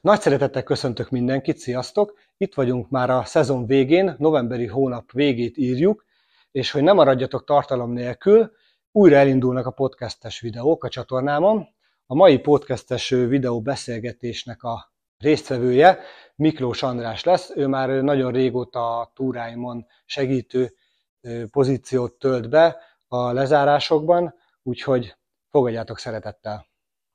Nagy szeretettel köszöntök mindenkit, sziasztok! Itt vagyunk már a szezon végén, novemberi hónap végét írjuk, és hogy nem maradjatok tartalom nélkül, újra elindulnak a podcastes videók a csatornámon. A mai podcastes videó beszélgetésnek a résztvevője Miklós András lesz, ő már nagyon régóta a túráimon segítő pozíciót tölt be a lezárásokban, úgyhogy fogadjátok szeretettel.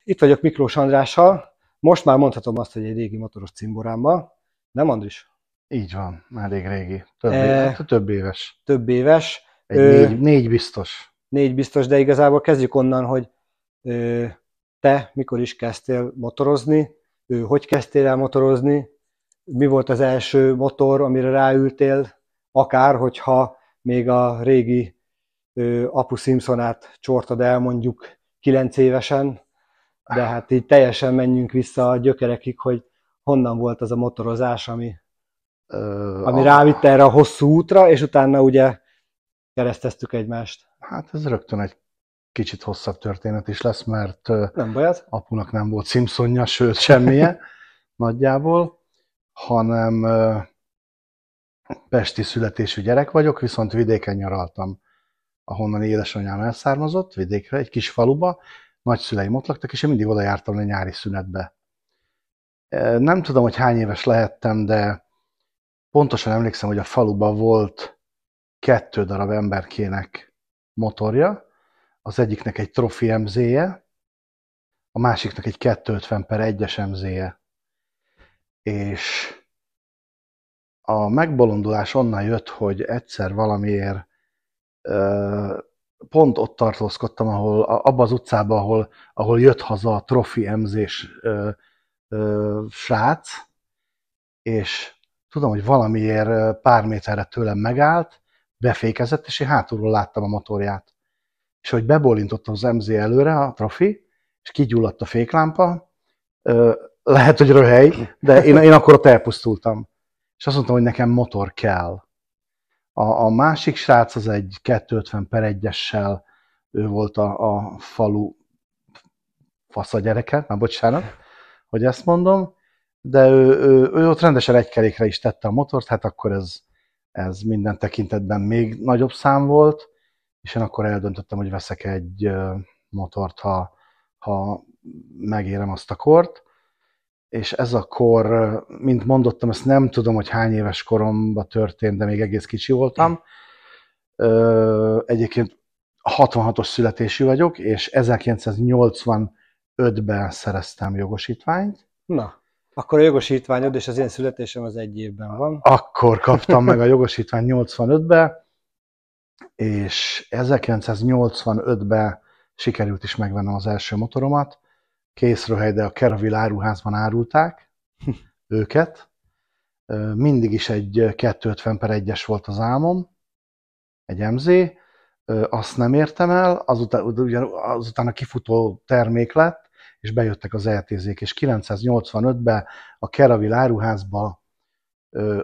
Itt vagyok Miklós Andrással, most már mondhatom azt, hogy egy régi motoros cimborámmal, nem Andris? Így van, elég régi. Több, e, éves, hát több éves. Több éves. Egy ö, négy, négy biztos. Négy biztos, de igazából kezdjük onnan, hogy ö, te mikor is kezdtél motorozni, ő hogy kezdtél el motorozni, mi volt az első motor, amire ráültél, akár hogyha még a régi ö, apu Simpsonát csortad el mondjuk kilenc évesen, de hát így teljesen menjünk vissza a gyökerekig, hogy honnan volt az a motorozás, ami, Ö, ami a... rávitte erre a hosszú útra, és utána ugye kereszteztük egymást. Hát ez rögtön egy kicsit hosszabb történet is lesz, mert nem baj az. apunak nem volt Simpsonja, sőt semmije nagyjából, hanem pesti születésű gyerek vagyok, viszont vidéken nyaraltam, ahonnan édesanyám elszármazott, vidékre, egy kis faluba, nagyszüleim ott laktak, és én mindig oda jártam a nyári szünetbe. Nem tudom, hogy hány éves lehettem, de pontosan emlékszem, hogy a faluban volt kettő darab emberkének motorja, az egyiknek egy trofi mz a másiknak egy 250 per 1-es mz És a megbolondulás onnan jött, hogy egyszer valamiért pont ott tartózkodtam, ahol, abba az utcában, ahol, ahol jött haza a trofi emzés ö, ö, srác, és tudom, hogy valamiért pár méterre tőlem megállt, befékezett, és én hátulról láttam a motorját. És hogy bebolintott az MZ előre a trofi, és kigyulladt a féklámpa, ö, lehet, hogy röhely, de én, én akkor ott elpusztultam. És azt mondtam, hogy nekem motor kell. A, a másik srác az egy 250 per 1-essel, ő volt a, a falu fasz a gyereke, már bocsánat, hogy ezt mondom, de ő, ő, ő ott rendesen egy kerékre is tette a motort, hát akkor ez, ez minden tekintetben még nagyobb szám volt, és én akkor eldöntöttem, hogy veszek egy motort, ha, ha megérem azt a kort, és ez a kor, mint mondottam, ezt nem tudom, hogy hány éves koromban történt, de még egész kicsi voltam. Egyébként 66-os születésű vagyok, és 1985-ben szereztem jogosítványt. Na, akkor a jogosítványod és az én születésem az egy évben van. Akkor kaptam meg a jogosítvány 85-ben, és 1985-ben sikerült is megvennem az első motoromat, készröhely, de a Keravil áruházban árulták őket. Mindig is egy 250 per 1-es volt az álmom, egy MZ, azt nem értem el, azután, azután a kifutó termék lett, és bejöttek az ETZ-k, és 985-ben a Keravil áruházba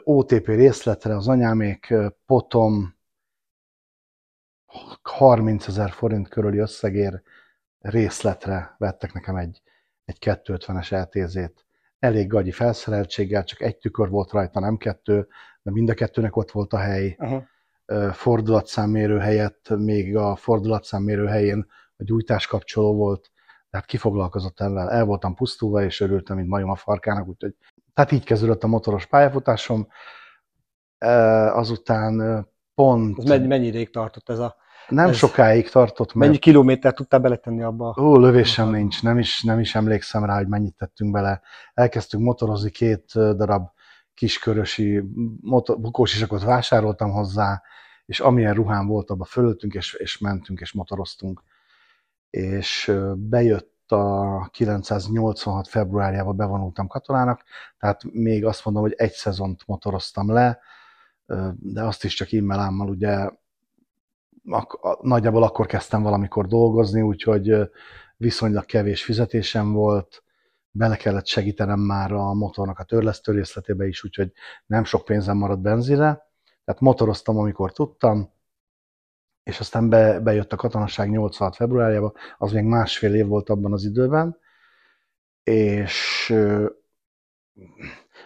OTP részletre az anyámék potom 30 ezer forint körüli összegér részletre vettek nekem egy, egy 250-es LTZ-t. Elég gagyi felszereltséggel, csak egy tükör volt rajta, nem kettő, de mind a kettőnek ott volt a hely. Uh-huh. Fordulatszámmérő helyett még a fordulatszámmérő helyén a gyújtás kapcsoló volt, tehát kifoglalkozott ezzel. El voltam pusztulva, és örültem, mint majom a farkának, úgyhogy tehát így kezdődött a motoros pályafutásom. Azután pont... Ez mennyi, mennyi ideig tartott ez a nem ez sokáig tartott meg. Mennyi kilométert tudtál beletenni abba? Ó, lövésem nincs, nem is, nem is emlékszem rá, hogy mennyit tettünk bele. Elkezdtünk motorozni, két darab kiskörösi motor, bukósisakot vásároltam hozzá, és amilyen ruhám volt, abba fölöttünk, és, és mentünk, és motoroztunk. És bejött a 986 februárjába bevonultam katonának, tehát még azt mondom, hogy egy szezont motoroztam le, de azt is csak immelámmal, ugye ak- a, nagyjából akkor kezdtem valamikor dolgozni, úgyhogy viszonylag kevés fizetésem volt, bele kellett segítenem már a motornak a törlesztő részletébe is, úgyhogy nem sok pénzem maradt benzire, tehát motoroztam, amikor tudtam, és aztán be, bejött a katonaság 86 februárjába, az még másfél év volt abban az időben, és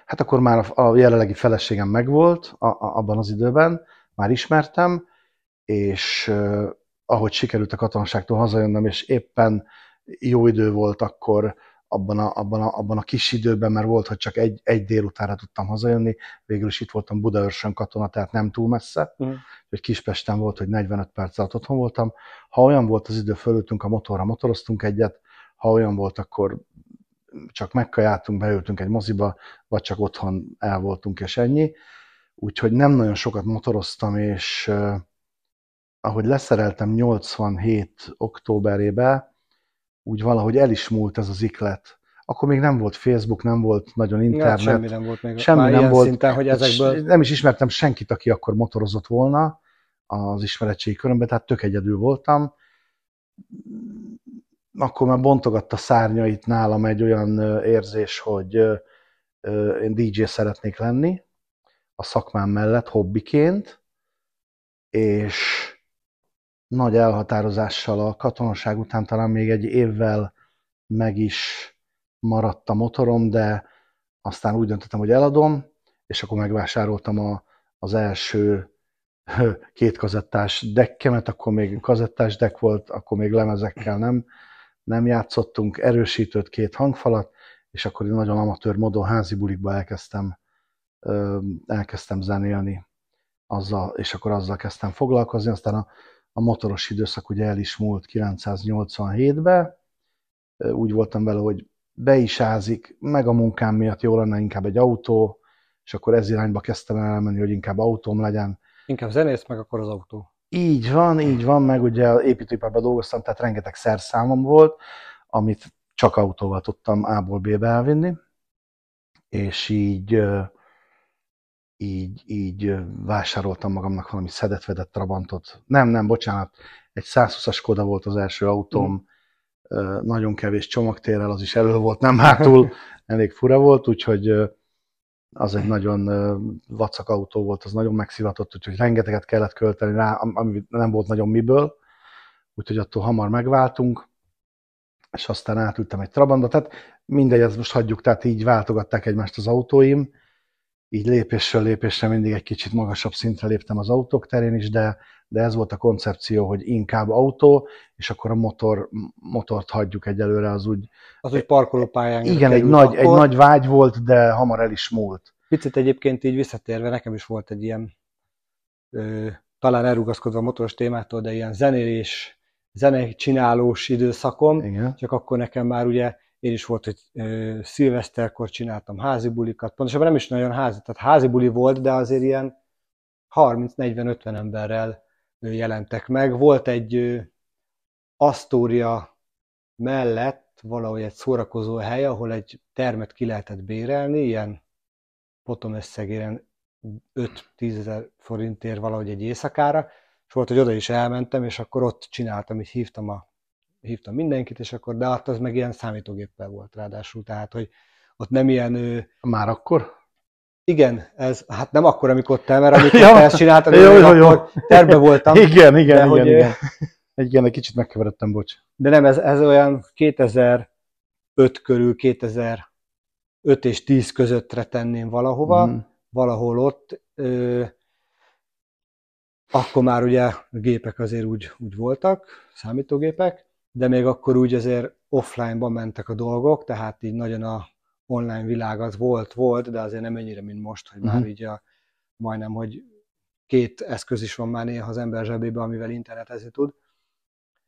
hát akkor már a jelenlegi feleségem megvolt a, a, abban az időben, már ismertem, és ahogy sikerült a katonaságtól hazajönnöm, és éppen jó idő volt akkor abban a, abban a, abban a kis időben, mert volt, hogy csak egy, egy délutára tudtam hazajönni, végül is itt voltam Budaörsön katona, tehát nem túl messze, mm. hogy Kispesten volt, hogy 45 perc alatt otthon voltam. Ha olyan volt az idő, fölültünk a motorra, motoroztunk egyet, ha olyan volt, akkor csak megkajáltunk, beültünk egy moziba, vagy csak otthon el voltunk, és ennyi. Úgyhogy nem nagyon sokat motoroztam, és ahogy leszereltem 87. októberébe, úgy valahogy el is múlt ez az iklet. Akkor még nem volt Facebook, nem volt nagyon internet. Ja, semmi nem volt még. Semmi nem volt. Szinten, hogy ezekből... Nem is ismertem senkit, aki akkor motorozott volna az ismeretségi körömben, tehát tök egyedül voltam. Akkor már bontogatta szárnyait nálam egy olyan érzés, hogy én DJ szeretnék lenni a szakmám mellett hobbiként, és nagy elhatározással a katonaság után talán még egy évvel meg is maradt a motorom, de aztán úgy döntöttem, hogy eladom, és akkor megvásároltam a, az első két kazettás dekkemet, akkor még kazettás dek volt, akkor még lemezekkel nem, nem játszottunk, erősítőt két hangfalat, és akkor én nagyon amatőr módon házi bulikba elkezdtem, elkezdtem zenélni azzal, és akkor azzal kezdtem foglalkozni, aztán a a motoros időszak ugye el is múlt 987-be, úgy voltam vele, hogy be is ázik, meg a munkám miatt jó lenne inkább egy autó, és akkor ez irányba kezdtem el elmenni, hogy inkább autóm legyen. Inkább zenész, meg akkor az autó. Így van, így van, meg ugye építőiparban dolgoztam, tehát rengeteg szerszámom volt, amit csak autóval tudtam A-ból B-be elvinni, és így így, így vásároltam magamnak valami szedetvedett Trabantot. Nem, nem, bocsánat, egy 120-as Skoda volt az első autóm, mm. nagyon kevés csomagtérrel, az is elő volt, nem hátul, elég fura volt, úgyhogy az egy nagyon vacak autó volt, az nagyon megszivatott, úgyhogy rengeteget kellett költeni rá, ami nem volt nagyon miből, úgyhogy attól hamar megváltunk, és aztán átültem egy Trabantba, tehát mindegy, ezt most hagyjuk, tehát így váltogatták egymást az autóim, így lépésről lépésre mindig egy kicsit magasabb szintre léptem az autók terén is, de, de ez volt a koncepció, hogy inkább autó, és akkor a motor, motort hagyjuk egyelőre az úgy... Az úgy parkolópályán. Igen, egy nagy, akkor. egy nagy vágy volt, de hamar el is múlt. Picit egyébként így visszatérve, nekem is volt egy ilyen, ö, talán elrugaszkodva a motoros témától, de ilyen zenélés, zenei csinálós időszakom, Igen. csak akkor nekem már ugye én is volt, hogy szilveszterkor csináltam házi bulikat, pontosabban nem is nagyon házi, tehát házi buli volt, de azért ilyen 30-40-50 emberrel jelentek meg. Volt egy Astoria mellett valahogy egy szórakozó hely, ahol egy termet ki lehetett bérelni, ilyen potom összegéren 5-10 ezer forintért valahogy egy éjszakára, és volt, hogy oda is elmentem, és akkor ott csináltam, így hívtam a hívtam mindenkit, és akkor, de hát az meg ilyen számítógéppel volt ráadásul, tehát, hogy ott nem ilyen... Ő... Már akkor? Igen, ez, hát nem akkor, amikor te, mert amikor ja, te ezt csináltad, jó, jó, jó. terve voltam. igen, igen, igen, hogy, igen, igen. egy kicsit megkeveredtem, bocs. De nem, ez, ez olyan 2005 körül, 2005 és 10 közöttre tenném valahova, mm. valahol ott. Ö, akkor már ugye a gépek azért úgy, úgy voltak, számítógépek, de még akkor úgy azért offline-ba mentek a dolgok, tehát így nagyon a online világ az volt-volt, de azért nem ennyire, mint most, hogy már uh-huh. így a, majdnem, hogy két eszköz is van már néha az ember zsebében, amivel internetezni tud.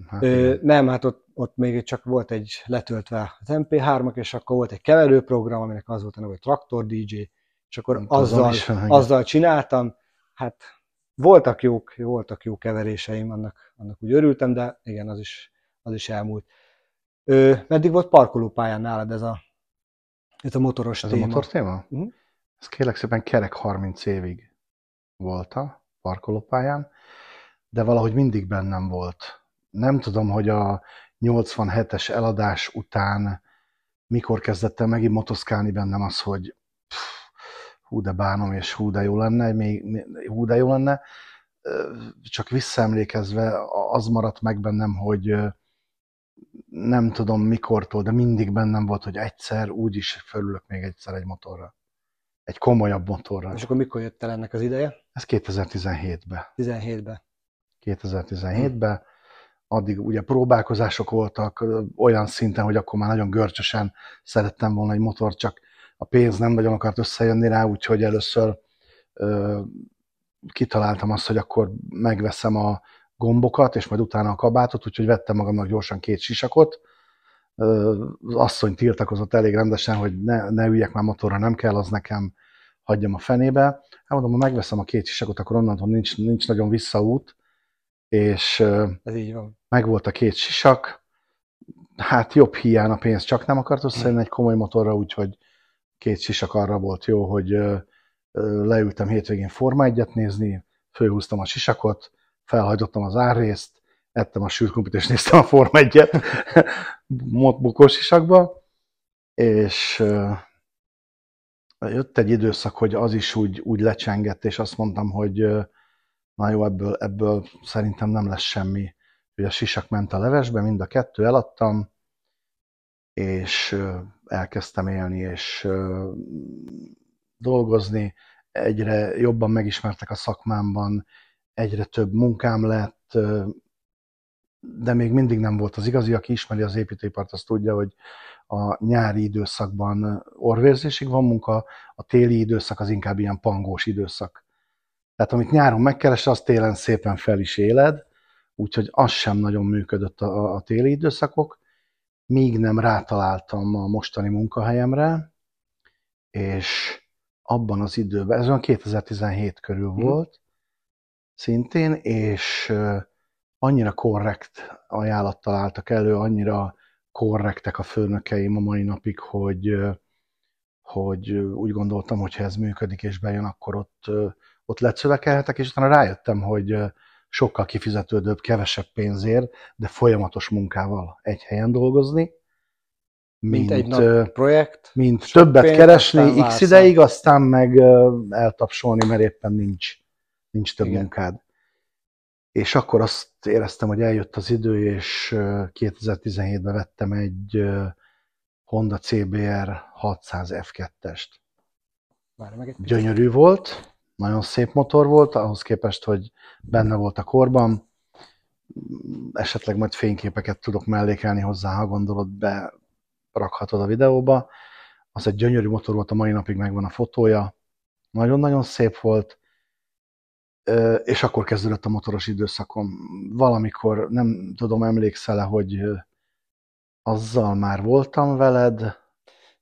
Hát, Ö, nem, hát ott, ott még csak volt egy letöltve az MP3-ak, és akkor volt egy keverőprogram, aminek az volt a neve, hogy Traktor DJ, és akkor hát, azzal, az azzal csináltam, hát voltak jók, voltak jó keveréseim, annak, annak úgy örültem, de igen, az is az is elmúlt. Ö, meddig volt parkolópályán nálad ez a, ez a motoros ez téma? Ez a motor téma? Uh-huh. Mhm. Ez kérlek szépen kerek 30 évig volt a parkolópályán, de valahogy mindig bennem volt. Nem tudom, hogy a 87-es eladás után mikor kezdett el megint motoszkálni bennem az, hogy pff, hú de bánom, és hú de jó lenne, még, hú de jó lenne. Csak visszaemlékezve az maradt meg bennem, hogy nem tudom mikortól, de mindig bennem volt, hogy egyszer úgy is fölülök még egyszer egy motorra. Egy komolyabb motorra. És akkor mikor jött el ennek az ideje? Ez 2017-ben. 17-ben. 2017-ben. Addig ugye próbálkozások voltak olyan szinten, hogy akkor már nagyon görcsösen szerettem volna egy motor, csak a pénz nem nagyon akart összejönni rá, úgyhogy először ö, kitaláltam azt, hogy akkor megveszem a gombokat, és majd utána a kabátot, úgyhogy vettem magamnak gyorsan két sisakot. Az asszony tiltakozott elég rendesen, hogy ne, ne üljek már motorra, nem kell, az nekem hagyjam a fenébe. Hát mondom, ha megveszem a két sisakot, akkor onnantól nincs, nincs nagyon visszaút, és Ez így van. volt a két sisak, hát jobb hiány a pénz, csak nem akart összejönni hm. egy komoly motorra, úgyhogy két sisak arra volt jó, hogy leültem hétvégén Forma 1 nézni, fölhúztam a sisakot, Felhagyottam az árrészt, ettem a sűrkumpit és néztem a Form 1-et isakba, és uh, jött egy időszak, hogy az is úgy, úgy lecsengett, és azt mondtam, hogy uh, na jó, ebből, ebből szerintem nem lesz semmi. Ugye a sisak ment a levesbe, mind a kettő eladtam, és uh, elkezdtem élni, és dolgozni. Egyre jobban megismertek a szakmámban, egyre több munkám lett, de még mindig nem volt az igazi. Aki ismeri az építőipart, az tudja, hogy a nyári időszakban orvérzésig van munka, a téli időszak az inkább ilyen pangós időszak. Tehát amit nyáron megkeres, az télen szépen fel is éled, úgyhogy az sem nagyon működött a, a téli időszakok, míg nem rátaláltam a mostani munkahelyemre, és abban az időben, ez olyan 2017 körül mhm. volt, szintén, és annyira korrekt ajánlattal álltak elő, annyira korrektek a főnökeim a mai napig, hogy, hogy úgy gondoltam, hogy ha ez működik és bejön, akkor ott, ott lecövekelhetek, és utána rájöttem, hogy sokkal kifizetődőbb, kevesebb pénzért, de folyamatos munkával egy helyen dolgozni, mint, mint egy nap projekt, mint többet pénz, keresni x ideig, aztán meg eltapsolni, mert éppen nincs nincs több Igen. munkád. És akkor azt éreztem, hogy eljött az idő, és 2017-ben vettem egy Honda CBR 600 F2-est. Gyönyörű volt, nagyon szép motor volt, ahhoz képest, hogy benne volt a korban. Esetleg majd fényképeket tudok mellékelni hozzá, ha gondolod, be rakhatod a videóba. Az egy gyönyörű motor volt, a mai napig megvan a fotója. Nagyon-nagyon szép volt, és akkor kezdődött a motoros időszakom. Valamikor, nem tudom, emlékszel e hogy azzal már voltam veled?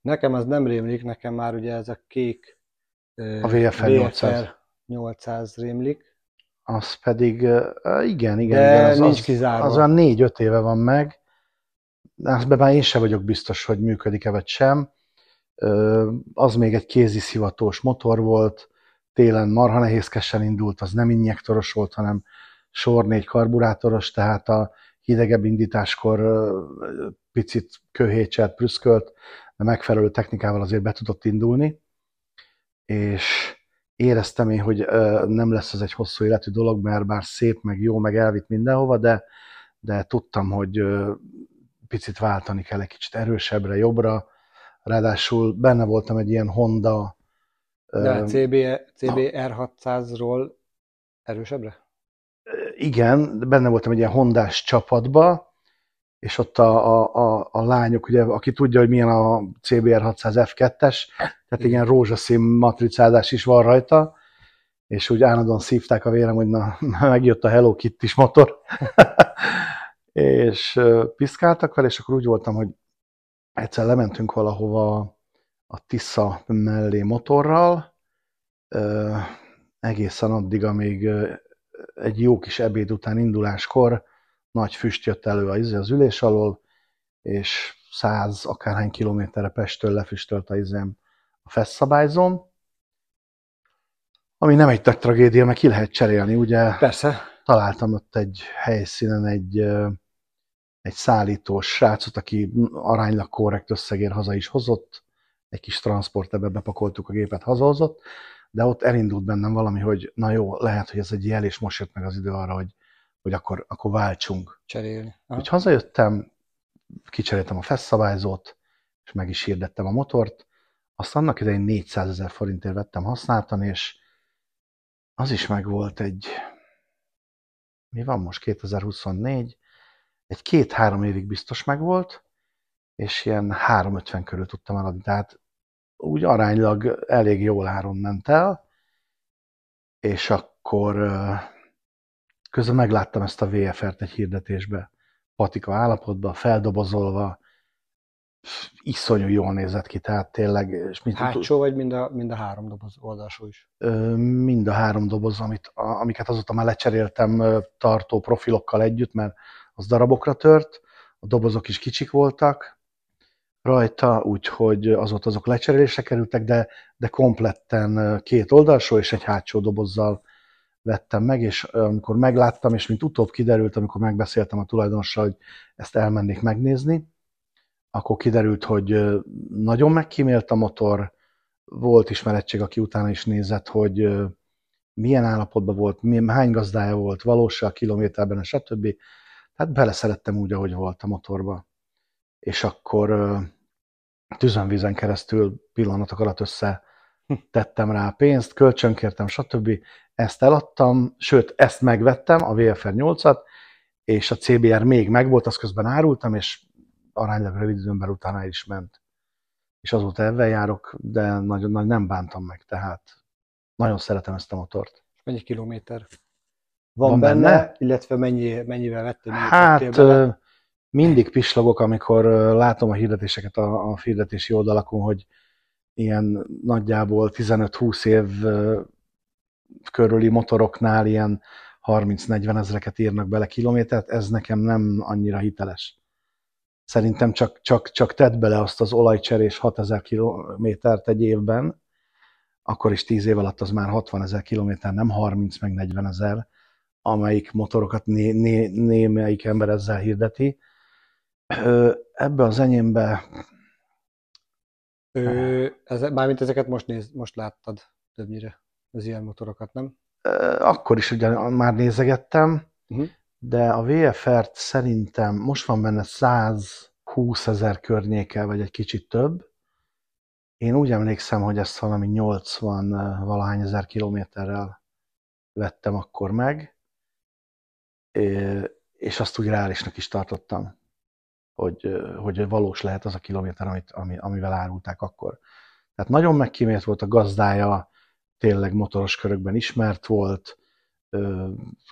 Nekem az nem rémlik, nekem már ugye ez a kék a VFR 800. VFR 800 rémlik. Az pedig, igen, igen. De az, nincs kizárva. Az olyan négy-öt éve van meg. Azban már én sem vagyok biztos, hogy működik-e vagy sem. Az még egy kézi szivatós motor volt, télen marha nehézkesen indult, az nem injektoros volt, hanem sor négy karburátoros, tehát a hidegebb indításkor picit köhécselt, prüszkölt, de megfelelő technikával azért be tudott indulni, és éreztem én, hogy nem lesz ez egy hosszú életű dolog, mert bár szép, meg jó, meg elvitt mindenhova, de, de tudtam, hogy picit váltani kell egy kicsit erősebbre, jobbra, ráadásul benne voltam egy ilyen Honda de CB, CBR 600-ról erősebbre? Igen, benne voltam egy ilyen hondás csapatba, és ott a, a, a, a lányok, ugye, aki tudja, hogy milyen a CBR 600 F2-es, tehát igen, rózsaszín matricázás is van rajta, és úgy állandóan szívták a vérem, hogy na, na megjött a Hello Kitty motor, és piszkáltak vele, és akkor úgy voltam, hogy egyszer lementünk valahova a Tisza mellé motorral, egészen addig, amíg egy jó kis ebéd után induláskor nagy füst jött elő izé az ülés alól, és száz akárhány kilométerre Pestől lefüstölt a izem a feszszabályzón, ami nem egy nagy tragédia, mert ki lehet cserélni, ugye? Persze. Találtam ott egy helyszínen egy, egy szállítós srácot, aki aránylag korrekt összegér haza is hozott, egy kis ebbe bepakoltuk a gépet, hazahozott, de ott elindult bennem valami, hogy na jó, lehet, hogy ez egy jel, és most jött meg az idő arra, hogy, hogy akkor, akkor váltsunk. Cserélni. Aha. hazajöttem, kicseréltem a feszszabályzót, és meg is hirdettem a motort, azt annak idején 400 ezer forintért vettem használtan, és az is meg volt egy, mi van most, 2024, egy két-három évig biztos megvolt, és ilyen 350 körül tudtam eladni, tehát úgy aránylag elég jól áron ment el, és akkor közben megláttam ezt a VFR-t egy hirdetésbe, patika állapotban, feldobozolva, iszonyú jól nézett ki, tehát tényleg... És mit Hátsó vagy mind a, mind a három doboz oldalsó is? Mind a három doboz, amit, amiket azóta már lecseréltem tartó profilokkal együtt, mert az darabokra tört, a dobozok is kicsik voltak, rajta, úgyhogy az ott azok lecserélésre kerültek, de, de kompletten két oldalsó és egy hátsó dobozzal vettem meg, és amikor megláttam, és mint utóbb kiderült, amikor megbeszéltem a tulajdonossal, hogy ezt elmennék megnézni, akkor kiderült, hogy nagyon megkímélt a motor, volt ismerettség, aki utána is nézett, hogy milyen állapotban volt, milyen, hány gazdája volt, valósa a kilométerben, stb. Tehát beleszerettem úgy, ahogy volt a motorba és akkor tüzönvízen keresztül pillanatok alatt össze hm. tettem rá pénzt, kölcsönkértem, stb. Ezt eladtam, sőt, ezt megvettem, a VFR 8-at, és a CBR még megvolt, azt közben árultam, és aránylag rövid időn belül utána el is ment. És azóta ebben járok, de nagyon, nagyon nem bántam meg, tehát nagyon szeretem ezt a motort. Mennyi kilométer van, van benne, benne, illetve mennyi, mennyivel vettél? Hát, bele? mindig pislogok, amikor látom a hirdetéseket a, a hirdetési oldalakon, hogy ilyen nagyjából 15-20 év körüli motoroknál ilyen 30-40 ezreket írnak bele kilométert, ez nekem nem annyira hiteles. Szerintem csak, csak, csak tedd bele azt az olajcserés 6000 kilométert egy évben, akkor is 10 év alatt az már 60 ezer kilométer, nem 30 meg 40 ezer, amelyik motorokat né, né, némelyik ember ezzel hirdeti, ebbe az enyémbe... Ö, ez, mármint ezeket most, néz, most láttad többnyire, az ilyen motorokat, nem? Akkor is ugye már nézegettem, uh-huh. de a VFR-t szerintem most van benne 120 ezer környéke, vagy egy kicsit több. Én úgy emlékszem, hogy ezt valami 80 valahány ezer kilométerrel vettem akkor meg, és azt úgy reálisnak is tartottam hogy, hogy valós lehet az a kilométer, amit, ami, amivel árulták akkor. Tehát nagyon megkímélt volt a gazdája, tényleg motoros körökben ismert volt,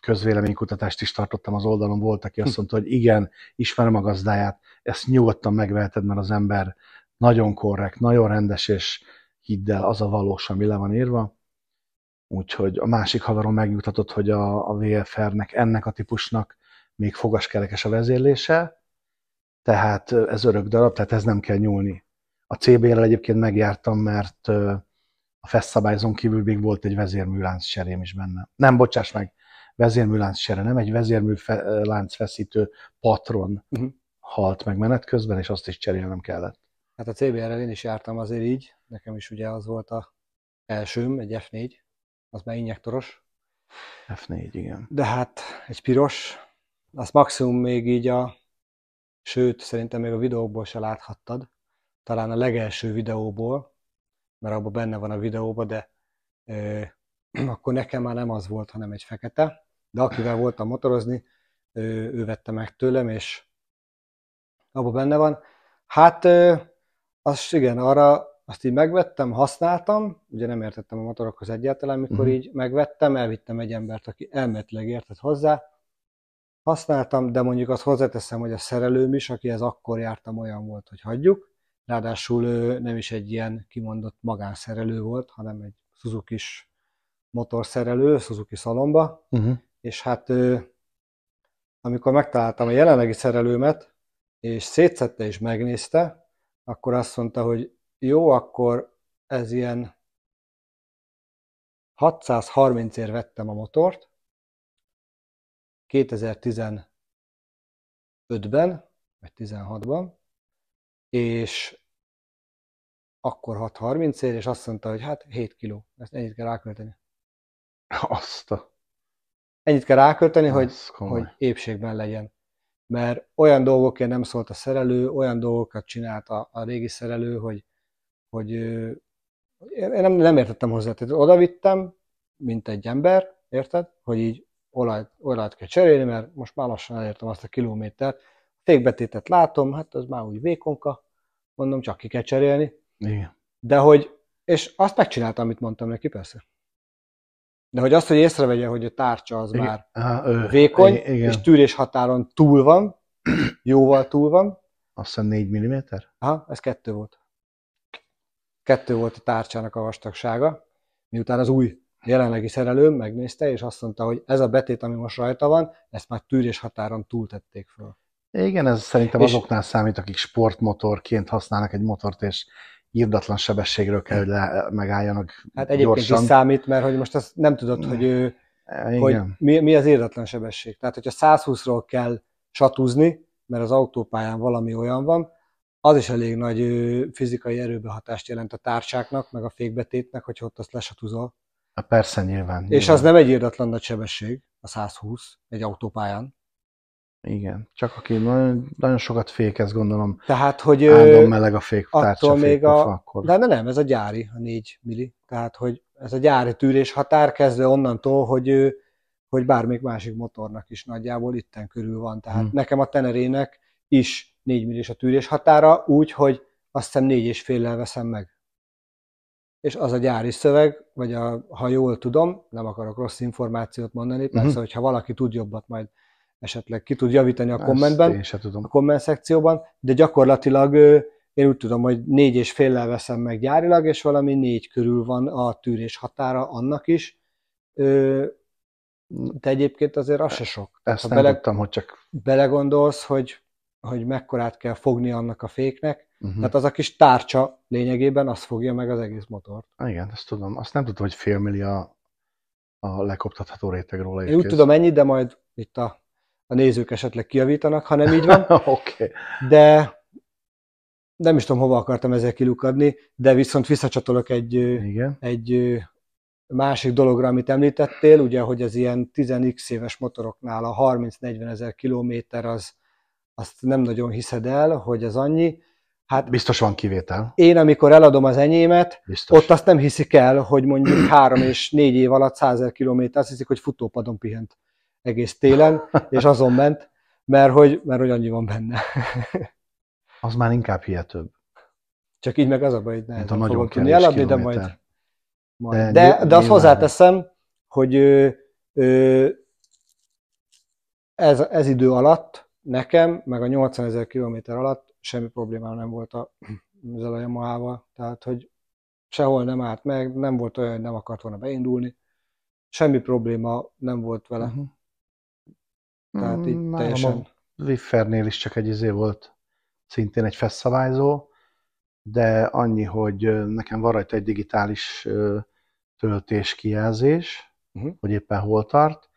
közvéleménykutatást is tartottam az oldalon, volt, aki azt mondta, hogy igen, ismerem a gazdáját, ezt nyugodtan megveheted, mert az ember nagyon korrekt, nagyon rendes, és hidd el, az a valós, ami le van írva. Úgyhogy a másik haverom megnyugtatott, hogy a, a VFR-nek, ennek a típusnak még fogaskerekes a vezérlése, tehát ez örök darab, tehát ez nem kell nyúlni. A CB-rel egyébként megjártam, mert a feszabályzón kívül még volt egy vezérműlánc serém is benne. Nem, bocsáss meg, vezérműlánc sere, nem egy vezérműlánc feszítő patron uh-huh. halt meg menet közben, és azt is cserélnem kellett. Hát a CBR-rel én is jártam azért így, nekem is ugye az volt a elsőm, egy F4, az már injektoros. F4, igen. De hát egy piros, az maximum még így a Sőt, szerintem még a videókból se láthattad, talán a legelső videóból, mert abban benne van a videóban, de ö, akkor nekem már nem az volt, hanem egy fekete, de akivel voltam motorozni, ö, ő vette meg tőlem, és abban benne van. Hát, ö, az igen, arra azt így megvettem, használtam, ugye nem értettem a motorokhoz egyáltalán, mikor uh-huh. így megvettem, elvittem egy embert, aki elmetleg értett hozzá, használtam, de mondjuk azt hozzáteszem, hogy a szerelőm is, akihez akkor jártam, olyan volt, hogy hagyjuk. Ráadásul ő nem is egy ilyen kimondott magánszerelő volt, hanem egy Suzuki-s motorszerelő, Suzuki szalomba, uh-huh. és hát amikor megtaláltam a jelenlegi szerelőmet, és szétszette és megnézte, akkor azt mondta, hogy jó, akkor ez ilyen 630-ért vettem a motort, 2015-ben, vagy 16-ban, és akkor 6.30 ér, és azt mondta, hogy hát 7 kiló, ezt ennyit kell rákölteni. Azt a... Ennyit kell rákölteni, hogy, hogy épségben legyen. Mert olyan dolgokért nem szólt a szerelő, olyan dolgokat csinált a, a régi szerelő, hogy, hogy én nem, nem értettem hozzá. Tehát odavittem, mint egy ember, érted? Hogy így olajt, olajt kell cserélni, mert most már lassan elértem azt a kilométert. A fékbetétet látom, hát az már úgy vékonka, mondom, csak ki kell cserélni. Igen. De hogy, és azt megcsináltam, amit mondtam neki, persze. De hogy azt, hogy észrevegye, hogy a tárcsa az igen. már Aha, ő, vékony, igen. és tűrés határon túl van, jóval túl van. Azt hiszem 4 mm? Aha, ez kettő volt. Kettő volt a tárcsának a vastagsága, miután az új jelenlegi szerelőm megnézte, és azt mondta, hogy ez a betét, ami most rajta van, ezt már tűrés határon túltették föl. Igen, ez szerintem és azoknál számít, akik sportmotorként használnak egy motort, és írdatlan sebességről kell, hogy le, megálljanak Hát egyébként gyorsan. is számít, mert hogy most azt nem tudod, hogy, ő, eh, Igen. hogy mi, mi az írdatlan sebesség. Tehát, hogyha 120-ról kell satúzni, mert az autópályán valami olyan van, az is elég nagy fizikai erőbehatást jelent a társáknak, meg a fékbetétnek, hogy ott azt lesatúzol. Hát persze, nyilván. És nyilván. az nem egy irdatlan nagy sebesség, a 120 egy autópályán. Igen, csak aki nagyon, nagyon sokat fékez, gondolom. Tehát, hogy állandóan meleg a fék, attól fék még a... Akkor. De ne, nem, ez a gyári, a 4 milli. Tehát, hogy ez a gyári tűrés határ kezdve onnantól, hogy hogy bármelyik másik motornak is nagyjából itten körül van. Tehát hmm. nekem a Tenerének is 4 millis a tűrés határa, úgy, hogy azt hiszem 4 és veszem meg és az a gyári szöveg, vagy a, ha jól tudom, nem akarok rossz információt mondani, mhm. persze, uh-huh. hogyha valaki tud jobbat, majd esetleg ki tud javítani a Ezt kommentben, a komment szekcióban, de gyakorlatilag én úgy tudom, hogy négy és fél veszem meg gyárilag, és valami négy körül van a tűrés határa annak is. De egyébként azért az se sok. Ezt ha nem bele, tudtam, hogy csak... Belegondolsz, hogy, hogy mekkorát kell fogni annak a féknek, Uh-huh. Mhm. Tehát az a kis tárcsa lényegében azt fogja meg az egész motort. Igen, ezt tudom. Azt nem tudom, hogy félmilli a, a lekoptatható réteg róla. Én úgy kész. tudom ennyit, de majd itt a, a nézők esetleg kiavítanak, ha nem így van. okay. De nem is tudom, hova akartam ezzel kilukadni, de viszont visszacsatolok egy, Igen. egy másik dologra, amit említettél, ugye, hogy az ilyen 10x éves motoroknál a 30-40 ezer kilométer az, azt nem nagyon hiszed el, hogy az annyi, Hát biztos van kivétel. Én, amikor eladom az enyémet, biztos. ott azt nem hiszik el, hogy mondjuk három és négy év alatt 100 kilométer, azt hiszik, hogy futópadon pihent egész télen, és azon ment, mert hogy, mert hogy annyi van benne. az már inkább hihetőbb. Csak így meg az a baj, hogy nem fogom tudni eladni, de majd, majd. De, de, de azt hozzáteszem, hogy ö, ö, ez, ez idő alatt nekem, meg a 80 ezer kilométer alatt semmi problémám nem volt a, ezzel a Yamaha-val, tehát hogy sehol nem állt meg, nem volt olyan, hogy nem akart volna beindulni, semmi probléma nem volt vele. Uh-huh. Tehát így mm, teljesen... A Wiffernél is csak egy izé volt, szintén egy feszszabályzó, de annyi, hogy nekem van rajta egy digitális töltés kijelzés, uh-huh. hogy éppen hol tart,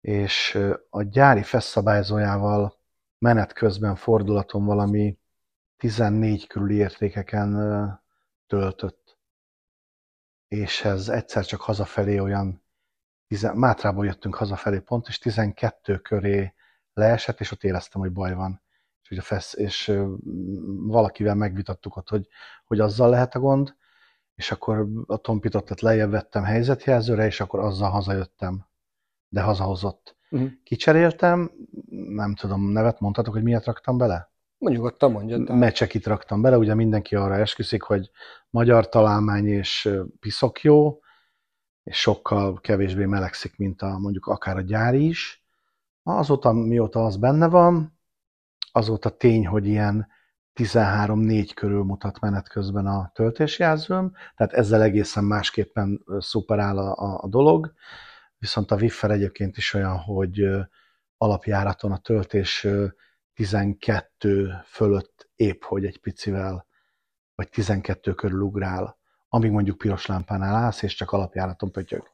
és a gyári feszszabályzójával menet közben fordulaton valami 14 körüli értékeken töltött. És ez egyszer csak hazafelé olyan, Mátrából jöttünk hazafelé pont, és 12 köré leesett, és ott éreztem, hogy baj van. És, ugye fesz, és valakivel megvitattuk ott, hogy, hogy azzal lehet a gond, és akkor a tompított lejjebb vettem helyzetjelzőre, és akkor azzal hazajöttem, de hazahozott. Uh-huh. Kicseréltem, nem tudom, nevet mondhatok, hogy miért raktam bele? Mondjuk ott, mondja. Mecsek itt raktam bele, ugye mindenki arra esküszik, hogy magyar találmány és piszok jó, és sokkal kevésbé melegszik, mint a, mondjuk akár a gyári is. Azóta, mióta az benne van, azóta tény, hogy ilyen 13-4 körül mutat menet közben a töltésjelzőm, tehát ezzel egészen másképpen szuperál a, a, a dolog viszont a wif egyébként is olyan, hogy alapjáraton a töltés 12 fölött épp, hogy egy picivel, vagy 12 körül ugrál, amíg mondjuk piros lámpánál állsz, és csak alapjáraton pötyög.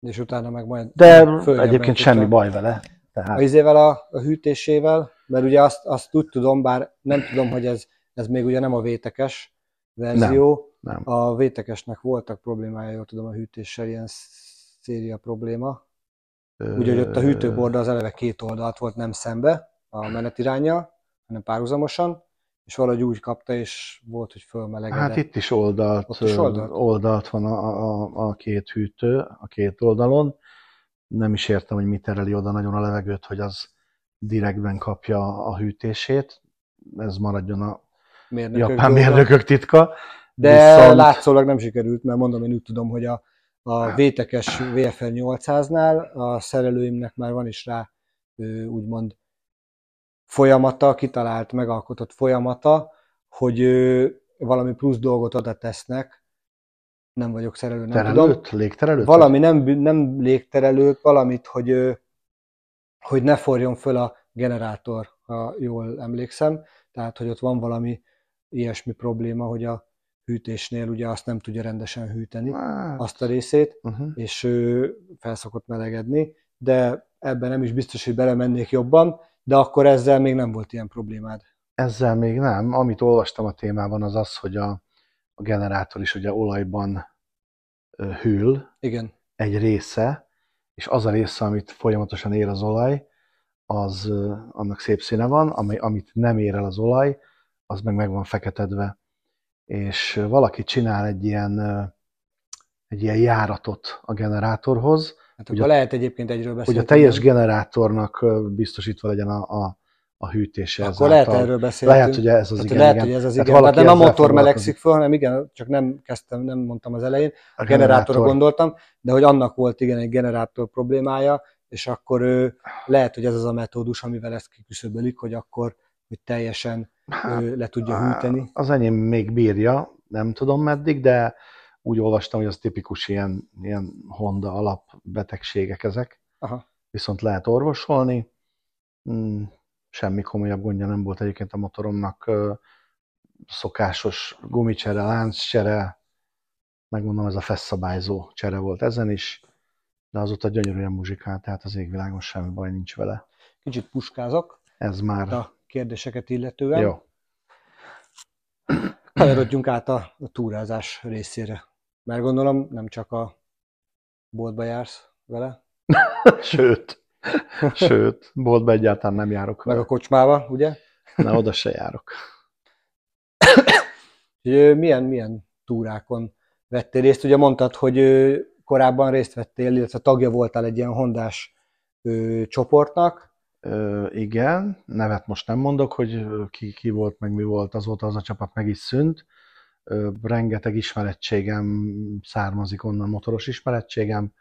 És utána meg majd... De egyébként semmi baj vele. Tehát... A izével, a, a hűtésével, mert ugye azt, azt úgy tudom, bár nem tudom, hogy ez, ez még ugye nem a vétekes verzió, nem, nem. a vétekesnek voltak problémája, jól tudom, a hűtéssel, ilyen széria probléma. Úgyhogy ott a hűtőborda az eleve két oldalt volt, nem szembe a hm. menetiránya, hanem párhuzamosan, és valahogy úgy kapta, és volt, hogy fölmelegedett. Hát itt is oldalt, ott is oldalt? oldalt van a, a, a két hűtő, a két oldalon. Nem is értem, hogy mit tereli oda nagyon a levegőt, hogy az direktben kapja a hűtését. Ez maradjon a mérnökök japán dolga. mérnökök titka. De Viszont... látszólag nem sikerült, mert mondom, én úgy tudom, hogy a a hát. vétekes VFR 800-nál a szerelőimnek már van is rá úgymond folyamata, kitalált, megalkotott folyamata, hogy valami plusz dolgot oda tesznek, nem vagyok szerelő, nem terelőt, tudom. Légterelőt? Valami nem, nem légterelőt, valamit, hogy, hogy ne forjon föl a generátor, ha jól emlékszem. Tehát, hogy ott van valami ilyesmi probléma, hogy a hűtésnél ugye azt nem tudja rendesen hűteni, hát. azt a részét, uh-huh. és ő felszokott melegedni, de ebben nem is biztos, hogy belemennék jobban, de akkor ezzel még nem volt ilyen problémád. Ezzel még nem. Amit olvastam a témában az az, hogy a, a generátor is ugye olajban hűl. Igen. Egy része, és az a része, amit folyamatosan ér az olaj, az annak szép színe van, ami, amit nem ér el az olaj, az meg meg van feketedve és valaki csinál egy ilyen, egy ilyen járatot a generátorhoz. Hát hogy a, lehet egyébként egyről beszélni. Hogy a teljes generátornak biztosítva legyen a, a, a hűtése. Akkor ezáltal. lehet erről beszélni. Lehet, hogy ez az igen. Lehet, igen. hogy ez az igen. Tehát nem a motor melegszik föl, hanem igen, csak nem kezdtem, nem mondtam az elején. A, a generátorra generátor. gondoltam, de hogy annak volt igen egy generátor problémája, és akkor ő, lehet, hogy ez az a metódus, amivel ezt kiküszöbölik, hogy akkor hogy teljesen Hát, le tudja hűteni. Az enyém még bírja, nem tudom meddig, de úgy olvastam, hogy az tipikus ilyen, ilyen Honda alapbetegségek ezek. Aha. Viszont lehet orvosolni. Hmm, semmi komolyabb gondja nem volt egyébként a motoromnak. Szokásos gumicsere, lánccsere, megmondom, ez a feszabályzó csere volt ezen is, de azóta gyönyörűen muzsikál, tehát az égvilágon semmi baj nincs vele. Kicsit puskázok. Ez már... A kérdéseket illetően. Jó. Kanyarodjunk át a, a túrázás részére. Mert gondolom nem csak a boltba jársz vele. sőt, sőt, boltba egyáltalán nem járok vele. Meg a kocsmába, ugye? Na, oda se járok. milyen, milyen túrákon vettél részt? Ugye mondtad, hogy korábban részt vettél, illetve tagja voltál egy ilyen hondás csoportnak, igen, nevet most nem mondok, hogy ki, ki volt, meg mi volt, azóta az a csapat meg is szűnt. rengeteg ismerettségem származik onnan, motoros ismerettségem.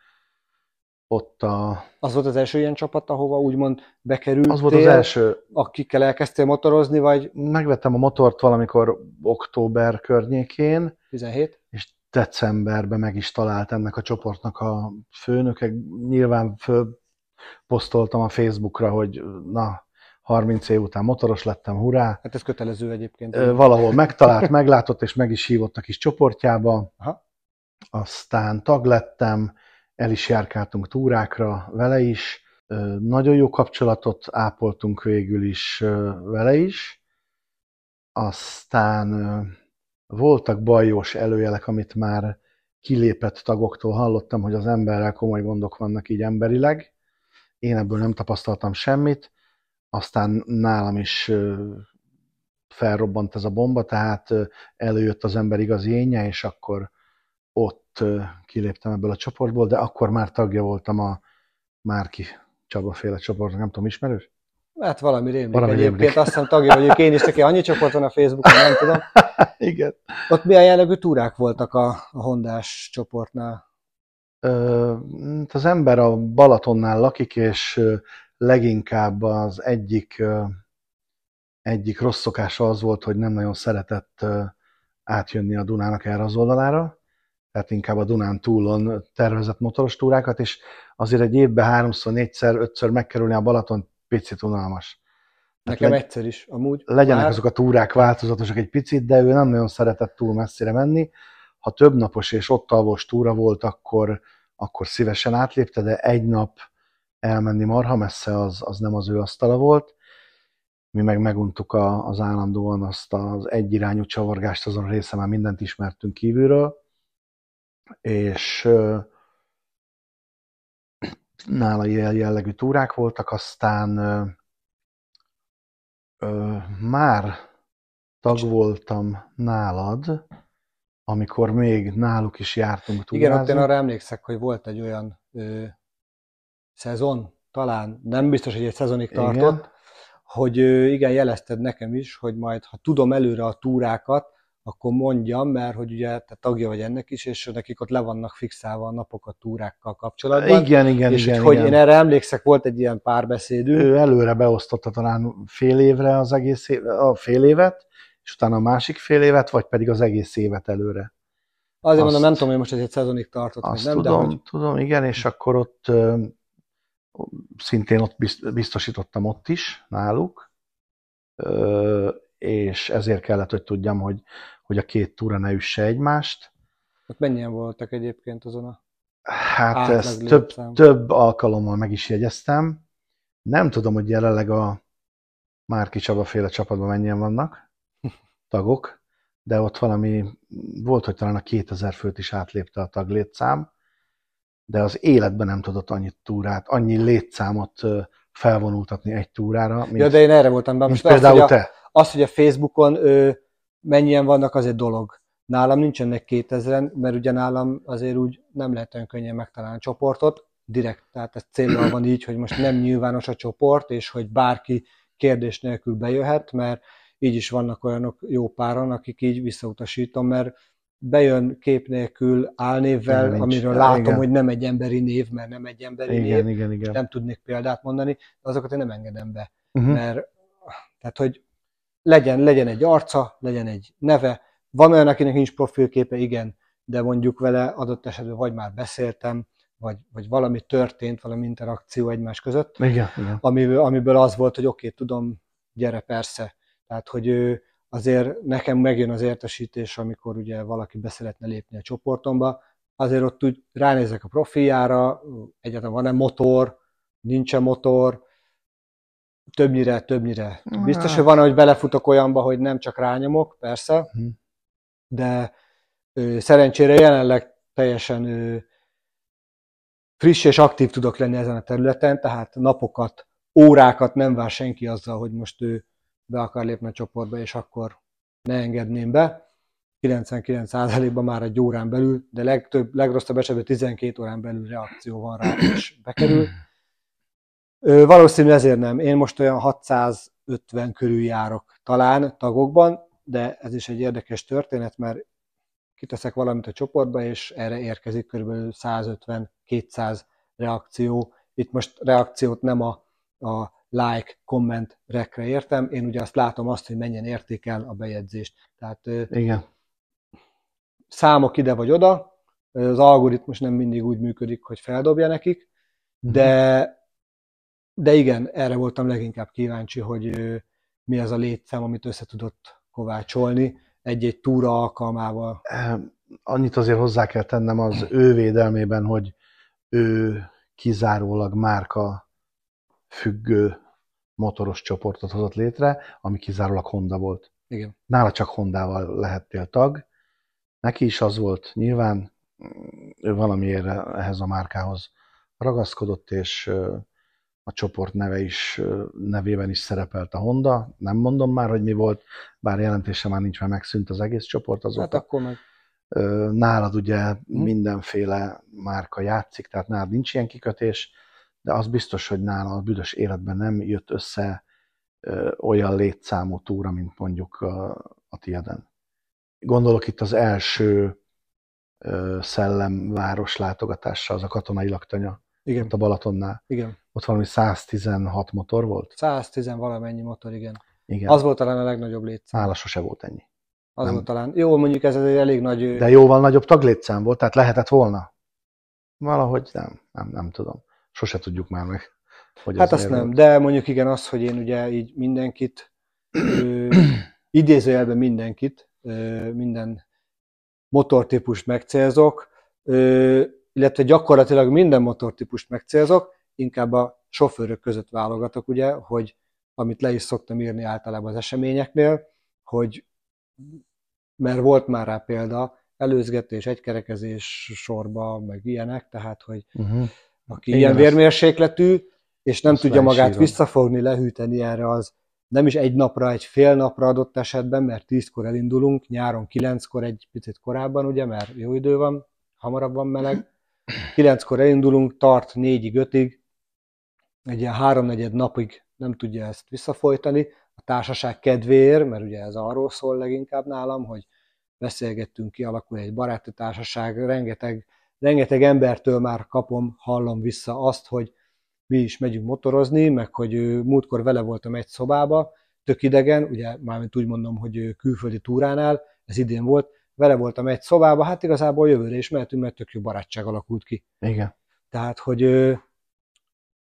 Ott a... Az volt az első ilyen csapat, ahova úgymond bekerültél? Az volt az első. Akikkel elkezdtél motorozni, vagy? Megvettem a motort valamikor október környékén. 17? És decemberben meg is talált ennek a csoportnak a főnöke. Nyilván föl posztoltam a Facebookra, hogy na, 30 év után motoros lettem, hurrá. Hát ez kötelező egyébként. Valahol megtalált, meglátott, és meg is hívott a kis csoportjába. Aha. Aztán tag lettem, el is járkáltunk túrákra vele is. Nagyon jó kapcsolatot ápoltunk végül is vele is. Aztán voltak bajos előjelek, amit már kilépett tagoktól hallottam, hogy az emberrel komoly gondok vannak így emberileg én ebből nem tapasztaltam semmit, aztán nálam is felrobbant ez a bomba, tehát előjött az ember igazi énje, és akkor ott kiléptem ebből a csoportból, de akkor már tagja voltam a Márki Csaba féle csoportnak, nem tudom, ismerős? Hát valami rémlik valami egyébként, rémlik. azt hiszem tagja vagyok én is, neki annyi csoport van a Facebookon, nem tudom. Igen. Ott milyen jellegű túrák voltak a, a Hondás csoportnál? Hát az ember a Balatonnál lakik, és leginkább az egyik, egyik rossz szokása az volt, hogy nem nagyon szeretett átjönni a Dunának erre az oldalára, tehát inkább a Dunán túlon tervezett motoros túrákat, és azért egy évben háromszor, négyszer, ötször megkerülni a Balaton picit unalmas. Nekem legy- egyszer is, amúgy. Legyenek már... azok a túrák változatosak egy picit, de ő nem nagyon szeretett túl messzire menni, ha több napos és ott alvos túra volt, akkor, akkor szívesen átlépte, de egy nap elmenni marha messze az, az nem az ő asztala volt. Mi meg meguntuk a, az állandóan azt az egyirányú csavargást, azon a része már mindent ismertünk kívülről, és nála ilyen jellegű túrák voltak, aztán ö, ö, már tag voltam nálad, amikor még náluk is jártunk túl. Igen, ott én arra emlékszek, hogy volt egy olyan ö, szezon, talán nem biztos, hogy egy szezonig tartott, igen. hogy ö, igen, jelezted nekem is, hogy majd, ha tudom előre a túrákat, akkor mondjam, mert hogy ugye te tagja vagy ennek is, és nekik ott le vannak fixálva a napok a túrákkal kapcsolatban. Igen, igen, és igen. És hogy igen. én erre emlékszek, volt egy ilyen párbeszédű. Ő előre beosztotta talán fél évre az egész év, a fél évet, és utána a másik fél évet, vagy pedig az egész évet előre. Azért azt, mondom, nem tudom, hogy most ez egy szezonig tartott. Azt nem, tudom, de hogy... tudom, igen, és akkor ott szintén ott biztosítottam ott is náluk, és ezért kellett, hogy tudjam, hogy, hogy a két túra ne üsse egymást. Hát mennyien voltak egyébként azon a Hát ezt több, több alkalommal meg is jegyeztem. Nem tudom, hogy jelenleg a Márki Csaba féle csapatban mennyien vannak tagok, de ott valami, volt, hogy talán a 2000 főt is átlépte a taglétszám, de az életben nem tudott annyi túrát, annyi létszámot felvonultatni egy túrára. Mint, ja, de én erre voltam be. Most például azt, te. Hogy a, azt, hogy a Facebookon ő, mennyien vannak, az egy dolog. Nálam nincsenek 2000-en, mert ugye nálam azért úgy nem lehet olyan könnyen megtalálni a csoportot, direkt, tehát ez célra van így, hogy most nem nyilvános a csoport, és hogy bárki kérdés nélkül bejöhet, mert így is vannak olyanok jó páran, akik így visszautasítom, mert bejön kép nélkül álnévvel, nem, amiről nincs. látom, igen. hogy nem egy emberi név, mert nem egy emberi igen, név, igen, igen. nem tudnék példát mondani, de azokat én nem engedem be, uh-huh. mert tehát, hogy legyen, legyen egy arca, legyen egy neve, van olyan, akinek nincs profilképe, igen, de mondjuk vele adott esetben vagy már beszéltem, vagy, vagy valami történt, valami interakció egymás között, igen, igen. Amiből, amiből az volt, hogy oké, okay, tudom, gyere persze, tehát, hogy azért nekem megjön az értesítés, amikor ugye valaki beszeretne lépni a csoportomba, azért ott úgy ránézek a profiljára, egyáltalán van-e motor, nincs-e motor, többnyire, többnyire. Biztos, hogy van, hogy belefutok olyanba, hogy nem csak rányomok, persze, mhm. de szerencsére jelenleg teljesen friss és aktív tudok lenni ezen a területen, tehát napokat, órákat nem vár senki azzal, hogy most ő be akar lépni a csoportba, és akkor ne engedném be. 99%-ban már egy órán belül, de legtöbb, legrosszabb esetben 12 órán belül reakció van rá, és bekerül. Ö, valószínű ezért nem. Én most olyan 650 körül járok talán tagokban, de ez is egy érdekes történet, mert kiteszek valamit a csoportba, és erre érkezik kb. 150-200 reakció. Itt most reakciót nem a, a like, comment rekre értem. Én ugye azt látom azt, hogy mennyien értékel a bejegyzést. Tehát Igen. számok ide vagy oda, az algoritmus nem mindig úgy működik, hogy feldobja nekik, mhm. de, de igen, erre voltam leginkább kíváncsi, hogy mi az a létszám, amit össze tudott kovácsolni egy-egy túra alkalmával. Annyit azért hozzá kell tennem az ő védelmében, hogy ő kizárólag márka függő motoros csoportot hozott létre, ami kizárólag Honda volt. Igen. Nála csak Hondával lehettél tag. Neki is az volt, nyilván ő valamiért ehhez a márkához ragaszkodott, és a csoport neve is, nevében is szerepelt a Honda. Nem mondom már, hogy mi volt, bár jelentése már nincs, mert megszűnt az egész csoport azóta. Hát akkor meg. Nálad ugye mhm. mindenféle márka játszik, tehát nálad nincs ilyen kikötés, de az biztos, hogy nála a büdös életben nem jött össze ö, olyan létszámú túra, mint mondjuk a, a tieden. Gondolok itt az első ö, szellemváros látogatásra, az a katonai laktanya. Igen. Ott a Balatonnál. Igen. Ott valami 116 motor volt? 110 valamennyi motor, igen. igen. Az volt talán a legnagyobb létszám. Nála sose volt ennyi. Az volt talán. Jó, mondjuk ez egy elég nagy... De jóval nagyobb taglétszám volt, tehát lehetett volna. Valahogy nem, nem, nem tudom sose tudjuk már meg. Hogy hát azt nem, de mondjuk igen, az, hogy én ugye így mindenkit, idézőjelben mindenkit, ö, minden motortípust megcélzok, ö, illetve gyakorlatilag minden motortípust megcélzok, inkább a sofőrök között válogatok, ugye, hogy amit le is szoktam írni általában az eseményeknél, hogy mert volt már rá példa, előzgetés, egykerekezés sorba, meg ilyenek, tehát hogy uh-huh aki Igen, ilyen vérmérsékletű, és nem tudja magát sírom. visszafogni, lehűteni erre az nem is egy napra, egy fél napra adott esetben, mert tízkor elindulunk, nyáron kilenckor egy picit korábban, ugye, mert jó idő van, hamarabb van meleg. Kilenckor elindulunk, tart négyig, ötig, egy ilyen háromnegyed napig nem tudja ezt visszafolytani. A társaság kedvéért, mert ugye ez arról szól leginkább nálam, hogy beszélgettünk, alakul egy baráti társaság, rengeteg rengeteg embertől már kapom, hallom vissza azt, hogy mi is megyünk motorozni, meg hogy múltkor vele voltam egy szobába, tök idegen, ugye mármint úgy mondom, hogy külföldi túránál, ez idén volt, vele voltam egy szobába, hát igazából jövőre is mehetünk, mert tök jó barátság alakult ki. Igen. Tehát, hogy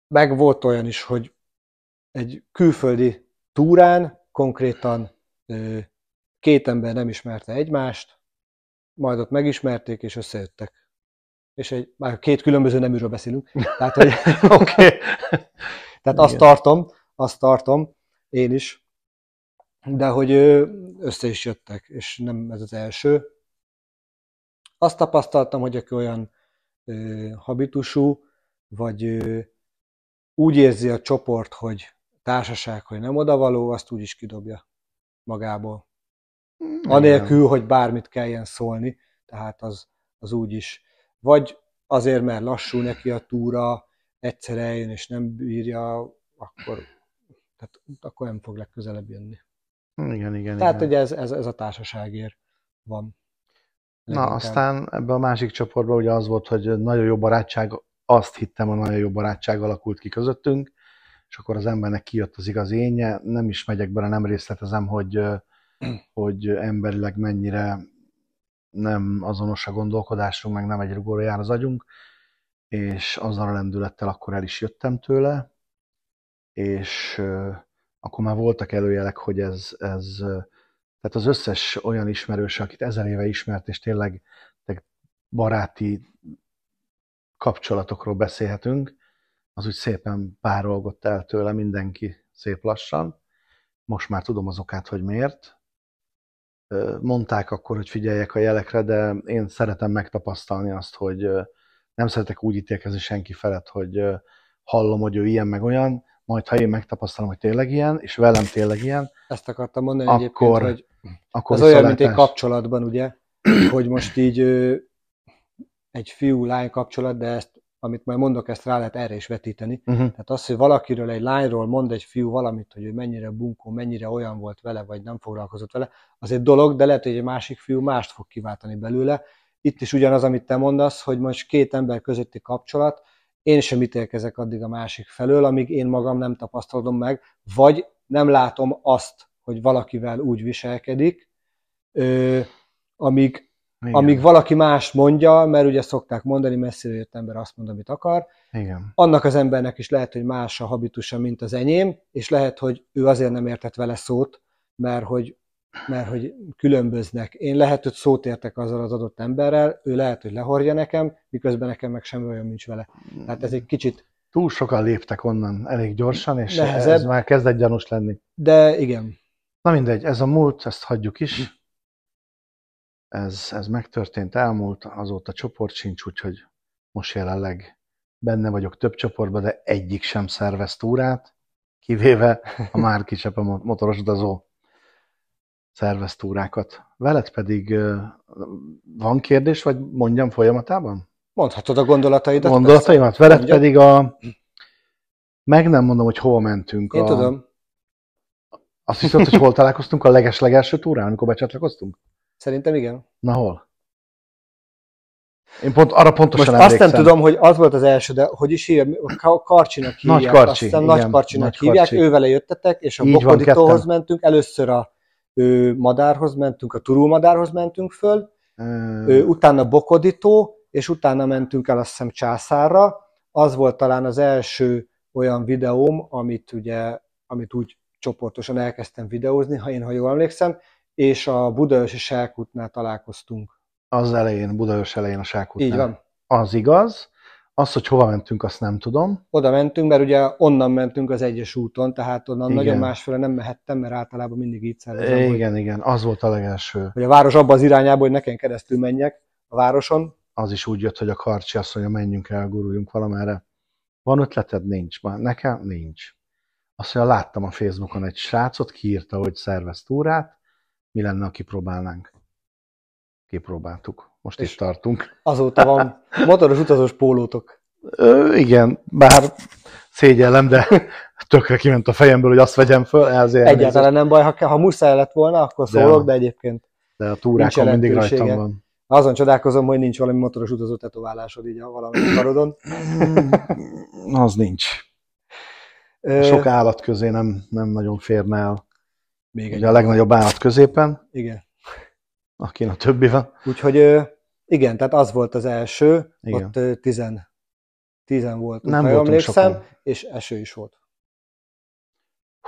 meg volt olyan is, hogy egy külföldi túrán konkrétan két ember nem ismerte egymást, majd ott megismerték és összejöttek és egy, már két különböző neműről beszélünk, tehát, hogy, okay. tehát azt tartom, azt tartom, én is, de hogy össze is jöttek, és nem ez az első. Azt tapasztaltam, hogy aki olyan ö, habitusú, vagy ö, úgy érzi a csoport, hogy társaság, hogy nem odavaló, azt úgy is kidobja magából. Anélkül, hogy bármit kelljen szólni, tehát az, az úgy is vagy azért, mert lassú neki a túra, egyszer eljön és nem bírja, akkor, tehát, akkor nem fog legközelebb jönni. Igen, igen. Tehát igen. ez, ez, ez a társaságért van. Na, aztán ebbe a másik csoportban ugye az volt, hogy nagyon jó barátság, azt hittem, hogy nagyon jó barátság alakult ki közöttünk, és akkor az embernek kijött az igaz énje, nem is megyek bele, nem részletezem, hogy, hogy emberileg mennyire nem azonos a gondolkodásunk, meg nem egy rugóra jár az agyunk, és azzal a lendülettel akkor el is jöttem tőle, és akkor már voltak előjelek, hogy ez, ez tehát az összes olyan ismerős, akit ezer éve ismert, és tényleg baráti kapcsolatokról beszélhetünk, az úgy szépen párolgott el tőle mindenki szép lassan. Most már tudom az okát, hogy miért, mondták akkor, hogy figyeljek a jelekre, de én szeretem megtapasztalni azt, hogy nem szeretek úgy ítélkezni senki felett, hogy hallom, hogy ő ilyen meg olyan, majd ha én megtapasztalom, hogy tényleg ilyen, és velem tényleg ilyen, Ezt akartam mondani akkor, egyébként, hogy akkor ez olyan, mint egy kapcsolatban, ugye, hogy most így egy fiú-lány kapcsolat, de ezt amit majd mondok, ezt rá lehet erre is vetíteni. Uh-huh. Tehát az, hogy valakiről, egy lányról mond egy fiú valamit, hogy ő mennyire bunkó, mennyire olyan volt vele, vagy nem foglalkozott vele, az egy dolog, de lehet, hogy egy másik fiú mást fog kiváltani belőle. Itt is ugyanaz, amit te mondasz, hogy most két ember közötti kapcsolat, én sem ítélkezek addig a másik felől, amíg én magam nem tapasztalom meg, vagy nem látom azt, hogy valakivel úgy viselkedik, ö, amíg igen. Amíg valaki más mondja, mert ugye szokták mondani, messziről jött ember azt mond, amit akar. Igen. Annak az embernek is lehet, hogy más a habitusa, mint az enyém, és lehet, hogy ő azért nem értett vele szót, mert hogy, mert hogy különböznek. Én lehet, hogy szót értek azzal az adott emberrel, ő lehet, hogy lehorja nekem, miközben nekem meg semmi olyan nincs vele. Tehát ez egy kicsit túl sokan léptek onnan elég gyorsan, és Nehezebb. ez már kezd egy gyanús lenni. De igen. Na mindegy, ez a múlt, ezt hagyjuk is. Ez, ez megtörtént, elmúlt, azóta csoport sincs, úgyhogy most jelenleg benne vagyok több csoportban, de egyik sem szervez túrát, kivéve a már kisebb motoros utazó szervez túrákat. Veled pedig van kérdés, vagy mondjam folyamatában? Mondhatod a gondolataidat. Gondolataimat. Persze. Veled Mondja. pedig a... Meg nem mondom, hogy hova mentünk. Én a... tudom. Azt hiszem hogy hol találkoztunk a leges-legelső túrán, amikor becsatlakoztunk? Szerintem igen. Na hol? Én pont arra pontosan Most emlékszem. azt nem tudom, hogy az volt az első, de hogy is hívják, Karcsinak hívják, Nagy Karcsi, aztán igen, Nagy Karcsinak Nagy hívják, Karcsi. ővele jöttetek, és a Így Bokoditóhoz van, mentünk, először a ő, madárhoz mentünk, a madárhoz mentünk föl, hmm. ő, utána Bokodító, és utána mentünk el azt hiszem Császárra, az volt talán az első olyan videóm, amit ugye, amit úgy csoportosan elkezdtem videózni, ha én ha jól emlékszem, és a Budaörsi Sákútnál találkoztunk. Az elején, Budaörs elején a Sákútnál. Így van. Az igaz. Az, hogy hova mentünk, azt nem tudom. Oda mentünk, mert ugye onnan mentünk az egyes úton, tehát onnan igen. nagyon másféle nem mehettem, mert általában mindig így szervezem. Igen, hogy, igen, az volt a legelső. Hogy a város abba az irányába, hogy nekem keresztül menjek a városon. Az is úgy jött, hogy a karcsi azt mondja, menjünk el, guruljunk valamerre. Van ötleted? Nincs. Már nekem? Nincs. Azt mondja, láttam a Facebookon egy srácot, kiírta, hogy szervez túrát, mi lenne, ha kipróbálnánk. Kipróbáltuk. Most is tartunk. Azóta van motoros utazós pólótok. Ö, igen, bár szégyellem, de tökre kiment a fejemből, hogy azt vegyem föl. Ezért Egyáltalán nem baj, ha, ha muszáj lett volna, akkor szólok, de, de egyébként De a túrákon mindig rajtam van. Azon csodálkozom, hogy nincs valami motoros utazó tetoválásod így a valami karodon. Az nincs. Sok állat közé nem, nem nagyon férne el. Még egy a legnagyobb állat középen. Igen. Akin a többi van. Úgyhogy igen, tehát az volt az első, igen. ott tizen, tizen volt, Nem ha emlékszem, sokan. és eső is volt.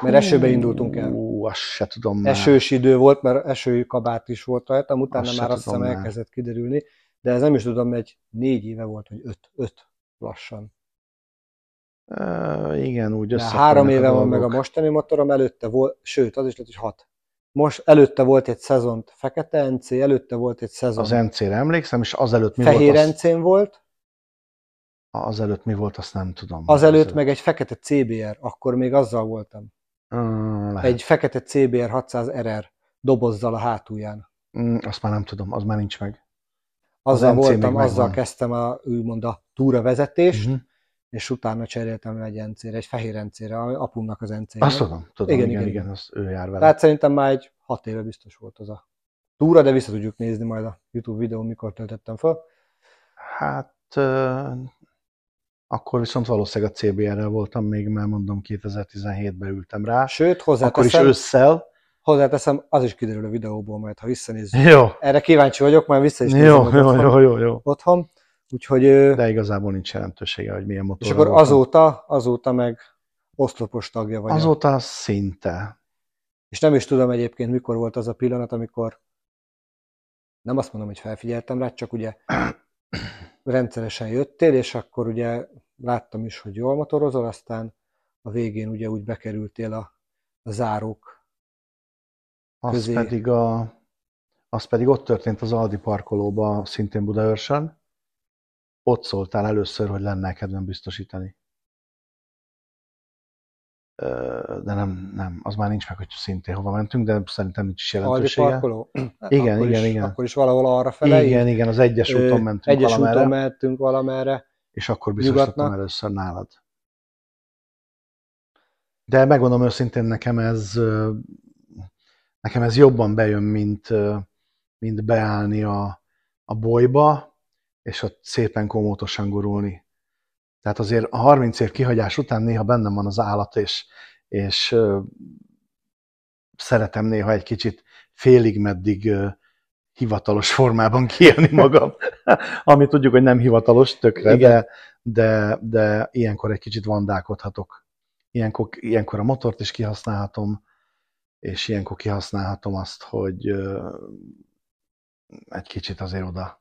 Mert esőbe indultunk el. Ó, azt se tudom már. Esős idő volt, mert esői kabát is volt rajta, utána azt már azt hiszem elkezdett kiderülni, de ez nem is tudom, egy négy éve volt, hogy öt, öt lassan. Uh, igen, úgy össze. Három éve van meg a mostani motorom, előtte volt, sőt, az is lett, hogy hat. Most előtte volt egy szezont fekete NC, előtte volt egy szezon. Az NC-re emlékszem, és azelőtt mi Fehér volt? Fehér NC-n volt. Azelőtt mi volt, azt nem tudom. Azelőtt, azelőtt meg egy fekete CBR, akkor még azzal voltam. Uh, egy fekete CBR 600 RR dobozzal a hátulján. Mm, azt már nem tudom, az már nincs meg. Azzal az voltam, azzal kezdtem a, úgymond a túravezetést, Uh-huh. Mhm és utána cseréltem egy encére, egy fehér encére, apumnak az encére. Azt tudom, tudom, igen, igen, igen, igen az ő jár vele. Tehát szerintem már egy hat éve biztos volt az a túra, de vissza tudjuk nézni majd a YouTube videó, mikor töltöttem fel. Hát euh, akkor viszont valószínűleg a CBR-rel voltam még, mert mondom 2017-ben ültem rá. Sőt, hozzáteszem. Akkor is ősszel. Hozzáteszem, az is kiderül a videóból majd, ha visszanézzük. Jó. Erre kíváncsi vagyok, már vissza is jó, jó, jó, jó, jó, jó. otthon. Úgyhogy, De igazából nincs jelentősége, hogy milyen motor. És akkor azóta, azóta meg oszlopos tagja vagy. Azóta a... szinte. És nem is tudom egyébként, mikor volt az a pillanat, amikor nem azt mondom, hogy felfigyeltem rá, csak ugye rendszeresen jöttél, és akkor ugye láttam is, hogy jól motorozol, aztán a végén ugye úgy bekerültél a, a zárók az Pedig a, az pedig ott történt az Aldi parkolóba, szintén Budaörsön, ott szóltál először, hogy lenne kedvem biztosítani. De nem, nem, az már nincs meg, hogy szintén hova mentünk, de szerintem nincs is jelentősége. Aldi parkoló? Igen, akkor igen, is, igen. Akkor is valahol arra felé, Igen, igen, az egyes úton mentünk egyes valamerre. Egyes úton mentünk valamerre. És akkor biztosítottam először nálad. De megmondom őszintén, nekem ez, nekem ez jobban bejön, mint, mint beállni a, a bolyba, és ott szépen komótosan gurulni. Tehát azért a 30 év kihagyás után néha bennem van az állat, és, és ö, szeretem néha egy kicsit félig meddig ö, hivatalos formában kiélni magam, ami tudjuk, hogy nem hivatalos tökre, de, de, de ilyenkor egy kicsit vandálkodhatok. Ilyenkor, ilyenkor a motort is kihasználhatom, és ilyenkor kihasználhatom azt, hogy ö, egy kicsit azért oda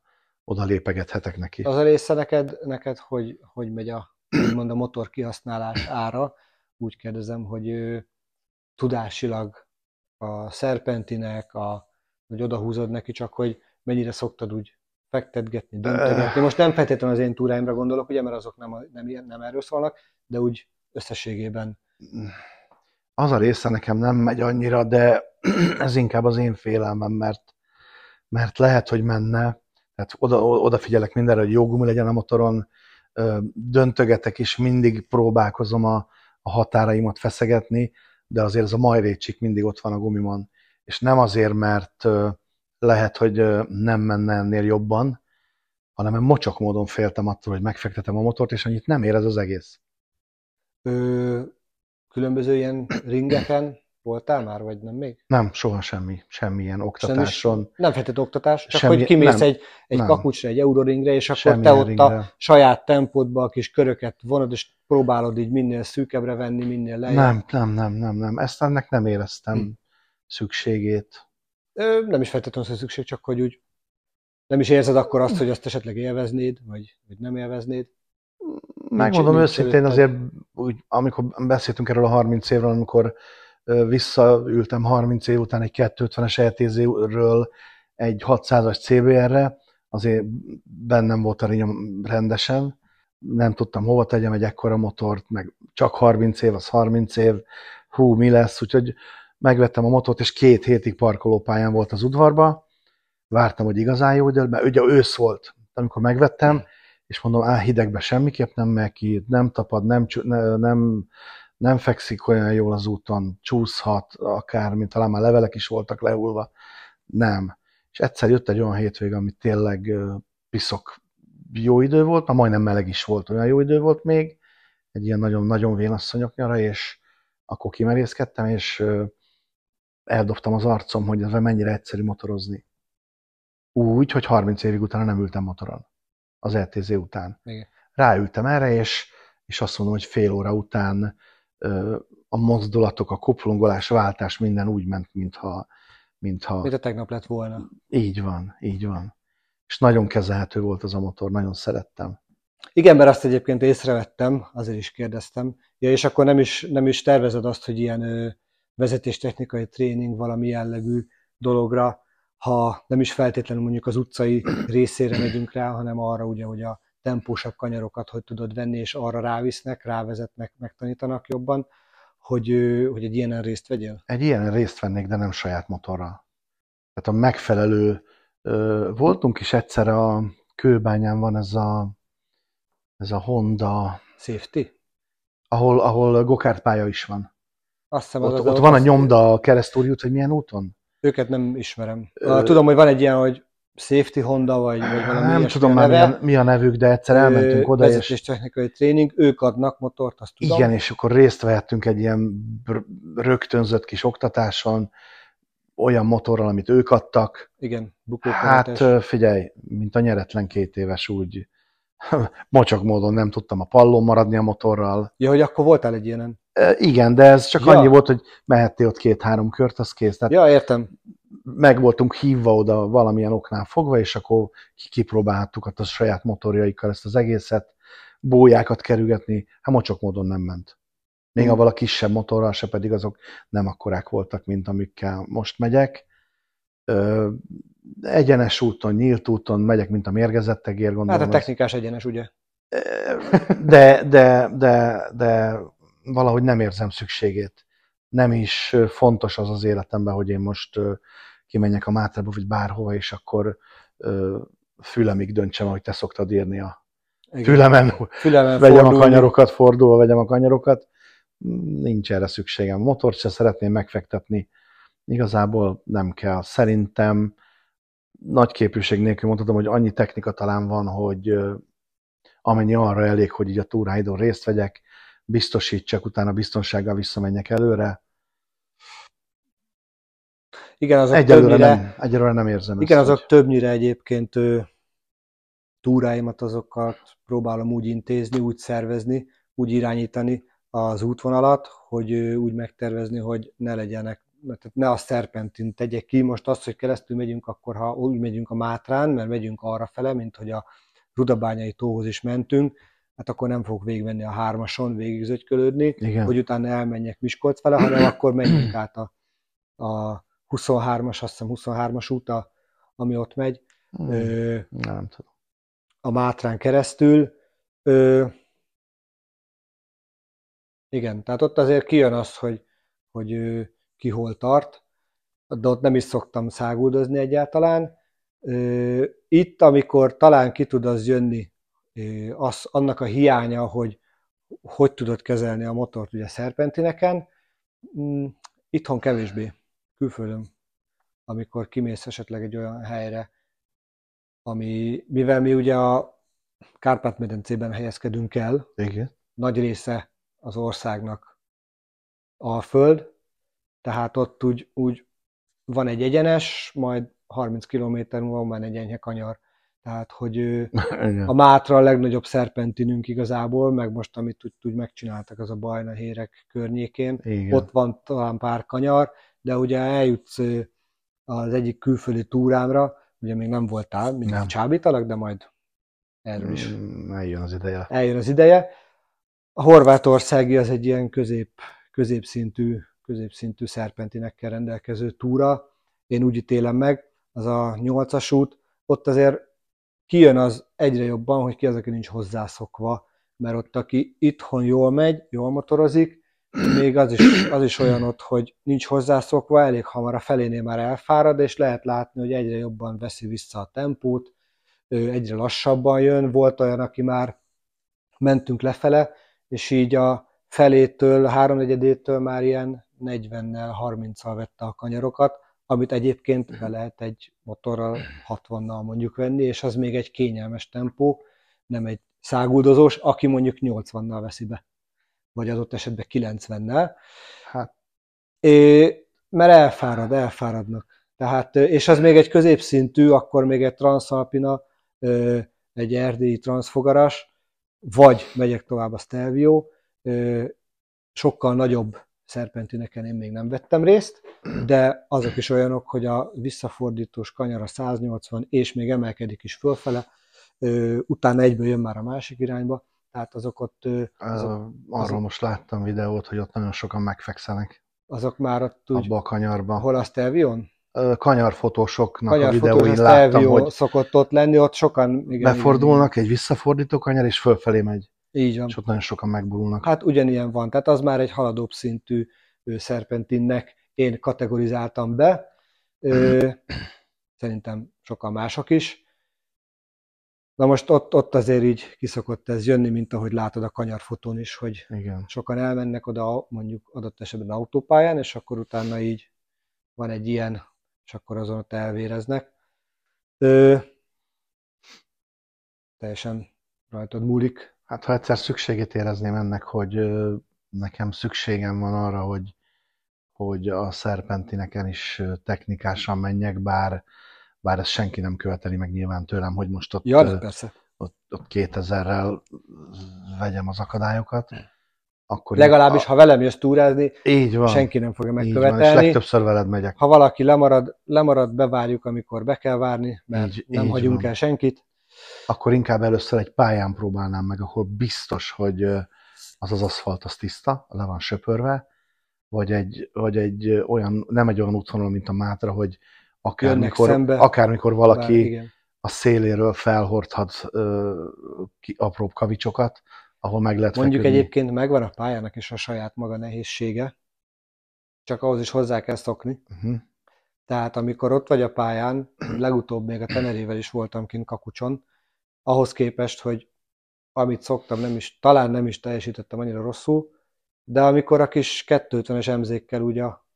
oda lépegethetek neki. Az a része neked, neked hogy, hogy megy a, a motor kihasználás ára? Úgy kérdezem, hogy ő, tudásilag a szerpentinek, a, hogy odahúzod neki, csak hogy mennyire szoktad úgy fektetgetni, döntögetni. Eh. Most nem feltétlenül az én túráimra gondolok, ugye, mert azok nem, a, nem, nem erről szólnak, de úgy összességében. Az a része nekem nem megy annyira, de ez inkább az én félelmem, mert, mert lehet, hogy menne, tehát oda, odafigyelek mindenre, hogy jó gumi legyen a motoron, döntögetek, és mindig próbálkozom a, a határaimat feszegetni, de azért ez a majrécsik mindig ott van a gumimon. És nem azért, mert lehet, hogy nem menne ennél jobban, hanem én mocsok módon féltem attól, hogy megfektetem a motort, és annyit nem érez az egész. Ö, különböző ilyen ringeken Voltál már, vagy nem még? Nem, soha semmi, semmilyen oktatáson. Semmi, nem feltett oktatás, csak semmi, hogy kimész nem, egy, egy nem. kakucsra, egy euroringre, és akkor semmi te ott ringre. a saját tempódba a kis köröket vonod, és próbálod így minél szűkebbre venni, minél lejjebb. Nem, nem, nem, nem, nem. Ezt ennek nem éreztem hm. szükségét. Ö, nem is azt az szükség, csak hogy úgy nem is érzed akkor azt, hogy azt esetleg élveznéd, vagy, vagy nem élveznéd. Megmondom őszintén, azért, úgy, amikor beszéltünk erről a 30 évről, amikor visszaültem 30 év után egy 250-es ETZ-ről egy 600-as CBR-re, azért bennem volt a rinyom rendesen, nem tudtam hova tegyem egy ekkora motort, meg csak 30 év, az 30 év, hú, mi lesz, úgyhogy megvettem a motort, és két hétig parkolópályán volt az udvarba, vártam, hogy igazán jó idő, mert ugye ősz volt, amikor megvettem, és mondom, á, hidegbe semmiképp nem megy ki, nem tapad, nem, nem nem fekszik olyan jól az úton, csúszhat, mint talán már levelek is voltak lehulva. Nem. És egyszer jött egy olyan hétvég, ami tényleg piszok jó idő volt, na majdnem meleg is volt, olyan jó idő volt még, egy ilyen nagyon-nagyon nyara, és akkor kimerészkedtem, és eldobtam az arcom, hogy ez mennyire egyszerű motorozni. Úgy, hogy 30 évig utána nem ültem motoron. Az LTZ után. Igen. Ráültem erre, és, és azt mondom, hogy fél óra után a mozdulatok, a kuplungolás váltás, minden úgy ment, mintha... mintha... Mint a tegnap lett volna. Így van, így van. És nagyon kezelhető volt az a motor, nagyon szerettem. Igen, mert azt egyébként észrevettem, azért is kérdeztem. Ja, és akkor nem is, nem is tervezed azt, hogy ilyen vezetéstechnikai tréning valami jellegű dologra, ha nem is feltétlenül mondjuk az utcai részére megyünk rá, hanem arra ugye, hogy a tempósabb kanyarokat hogy tudod venni, és arra rávisznek, rávezetnek, megtanítanak jobban, hogy, hogy egy ilyen részt vegyél? Egy ilyen részt vennék, de nem saját motorral. Tehát a megfelelő... Voltunk is egyszer a kőbányán van ez a, ez a Honda... Safety? Ahol, ahol pálya is van. Azt hiszem, ott, az ott az van a nyomda a keresztúri út, hogy milyen úton? Őket nem ismerem. Ö... Tudom, hogy van egy ilyen, hogy Safety Honda, vagy, vagy valami Nem tudom már, mi a, mi a nevük, de egyszer elmentünk oda, és... technikai tréning, ők adnak motort, azt tudom. Igen, és akkor részt vehettünk egy ilyen rögtönzött kis oktatáson, olyan motorral, amit ők adtak. Igen, bukókeretes. Hát figyelj, mint a nyeretlen két éves úgy mocsak módon nem tudtam a pallon maradni a motorral. Ja, hogy akkor voltál egy ilyenen? Igen, de ez csak ja. annyi volt, hogy mehettél ott két-három kört, az kész. Tehát ja, értem. Meg voltunk hívva oda valamilyen oknál fogva, és akkor kipróbáltuk, ott a saját motorjaikkal ezt az egészet, bójákat kerülgetni, hát mocsok módon nem ment. Még hmm. avval a kisebb motorral se, pedig azok nem akkorák voltak, mint amikkel most megyek. Ö, egyenes úton, nyílt úton megyek, mint a egér, gondolom. Hát a technikás ez... egyenes, ugye? De, de, de, de valahogy nem érzem szükségét. Nem is fontos az az életemben, hogy én most kimenjek a Mátrába, vagy bárhova, és akkor fülemig döntsem, ahogy te szoktad írni a Igen. fülemen, fülemen vegyem a kanyarokat, fordulva vegyem a kanyarokat. Nincs erre szükségem. Motort se szeretném megfektetni. Igazából nem kell. Szerintem nagy képűség nélkül mondhatom, hogy annyi technika talán van, hogy amennyi arra elég, hogy így a túráidon részt vegyek, biztosítsak, utána biztonsággal visszamenjek előre. Igen, azok egyelőre, többnyire, nem, egyelőre nem érzem Igen, ezt, azok hogy... többnyire egyébként ő, túráimat azokat próbálom úgy intézni, úgy szervezni, úgy irányítani az útvonalat, hogy úgy megtervezni, hogy ne legyenek tehát ne a szerpentint tegyek ki. Most azt, hogy keresztül megyünk, akkor ha úgy megyünk a Mátrán, mert megyünk arra fele, mint hogy a Rudabányai tóhoz is mentünk, hát akkor nem fogok végigmenni a hármason, végigzögykölődni, Igen. hogy utána elmenjek Miskolc fele, hanem akkor menjünk át a, a 23-as, azt hiszem 23-as úta, ami ott megy. Hmm. Ö, nem tudom. A Mátrán keresztül. Ö, igen, tehát ott azért kijön az, hogy, hogy ő, ki hol tart, de ott nem is szoktam száguldozni egyáltalán. Ö, itt, amikor talán ki tud az jönni, az, annak a hiánya, hogy hogy tudod kezelni a motort ugye szerpentineken, mm, itthon kevésbé, külföldön, amikor kimész esetleg egy olyan helyre, ami, mivel mi ugye a Kárpát-medencében helyezkedünk el, Igen. nagy része az országnak a föld, tehát ott úgy, úgy van egy egyenes, majd 30 km múlva van egy enyhe kanyar, tehát, hogy a Mátra a legnagyobb szerpentinünk igazából, meg most, amit úgy, úgy megcsináltak, az a Bajna Hérek környékén. Igen. Ott van talán pár kanyar, de ugye eljutsz az egyik külföldi túrámra, ugye még nem voltál, mint nem. csábítalak, de majd erről is. Mm, eljön az ideje. Eljön az ideje. A horvátországi az egy ilyen közép, középszintű, középszintű szerpentinekkel rendelkező túra. Én úgy ítélem meg, az a nyolcas út, ott azért kijön az egyre jobban, hogy ki az, aki nincs hozzászokva, mert ott, aki itthon jól megy, jól motorozik, még az is, az is olyan ott, hogy nincs hozzászokva, elég hamar a felénél már elfárad, és lehet látni, hogy egyre jobban veszi vissza a tempót, ő egyre lassabban jön. Volt olyan, aki már mentünk lefele, és így a felétől, a háromnegyedétől már ilyen 40-nel, 30-al vette a kanyarokat, amit egyébként mhm. be lehet egy motorral 60-nal mondjuk venni, és az még egy kényelmes tempó, nem egy száguldozós, aki mondjuk 80-nal veszi be, vagy adott esetben 90-nel. Hát. É, mert elfárad, elfáradnak. Tehát, és az még egy középszintű, akkor még egy transzalpina, egy erdélyi transfogaras, vagy megyek tovább a Stelvio, sokkal nagyobb szerpentineken én még nem vettem részt, de azok is olyanok, hogy a visszafordítós kanyar a 180, és még emelkedik is fölfele, utána egyből jön már a másik irányba, tehát azok ott... Azok, azok, Arról most láttam videót, hogy ott nagyon sokan megfekszenek. Azok már ott úgy... Abba a kanyarban. Hol azt Tevion? kanyarfotósoknak kanyar a videóin láttam, hogy szokott ott lenni, ott sokan... Igen, befordulnak igen. egy visszafordító kanyar, és fölfelé megy. Így van. És ott nagyon sokan megborulnak. Hát ugyanilyen van, tehát az már egy haladóbb szintű szerpentinnek én kategorizáltam be, ö, szerintem sokan mások is. Na most ott, ott azért így kiszokott ez jönni, mint ahogy látod a kanyarfotón is, hogy Igen. sokan elmennek oda, mondjuk adott esetben autópályán, és akkor utána így van egy ilyen, és akkor azon ott elvéreznek. Ö, teljesen rajtad múlik, Hát ha egyszer szükségét érezném ennek, hogy nekem szükségem van arra, hogy, hogy a szerpentineken is technikásan menjek, bár, bár ezt senki nem követeli meg nyilván tőlem, hogy most ott, ja, persze. ott, ott 2000-rel vegyem az akadályokat. Hm. Akkor Legalábbis, a... ha velem jössz túrázni, így van, senki nem fogja megkövetelni. Így van, és legtöbbször veled megyek. Ha valaki lemarad, lemarad, bevárjuk, amikor be kell várni, mert így, nem így hagyunk van. el senkit akkor inkább először egy pályán próbálnám meg, ahol biztos, hogy az az aszfalt az tiszta, le van söpörve, vagy egy, vagy egy olyan, nem egy olyan útvonal, mint a Mátra, hogy akármikor, szembe, akármikor valaki bár, a széléről felhordhat ö, ki, apróbb kavicsokat, ahol meg lehet Mondjuk feküdni. egyébként megvan a pályának is a saját maga nehézsége, csak ahhoz is hozzá kell szokni. Uh-huh. Tehát amikor ott vagy a pályán, legutóbb még a Tenerével is voltam kint Kakucson, ahhoz képest, hogy amit szoktam, nem is, talán nem is teljesítettem annyira rosszul, de amikor a kis 250-es emzékkel ugye a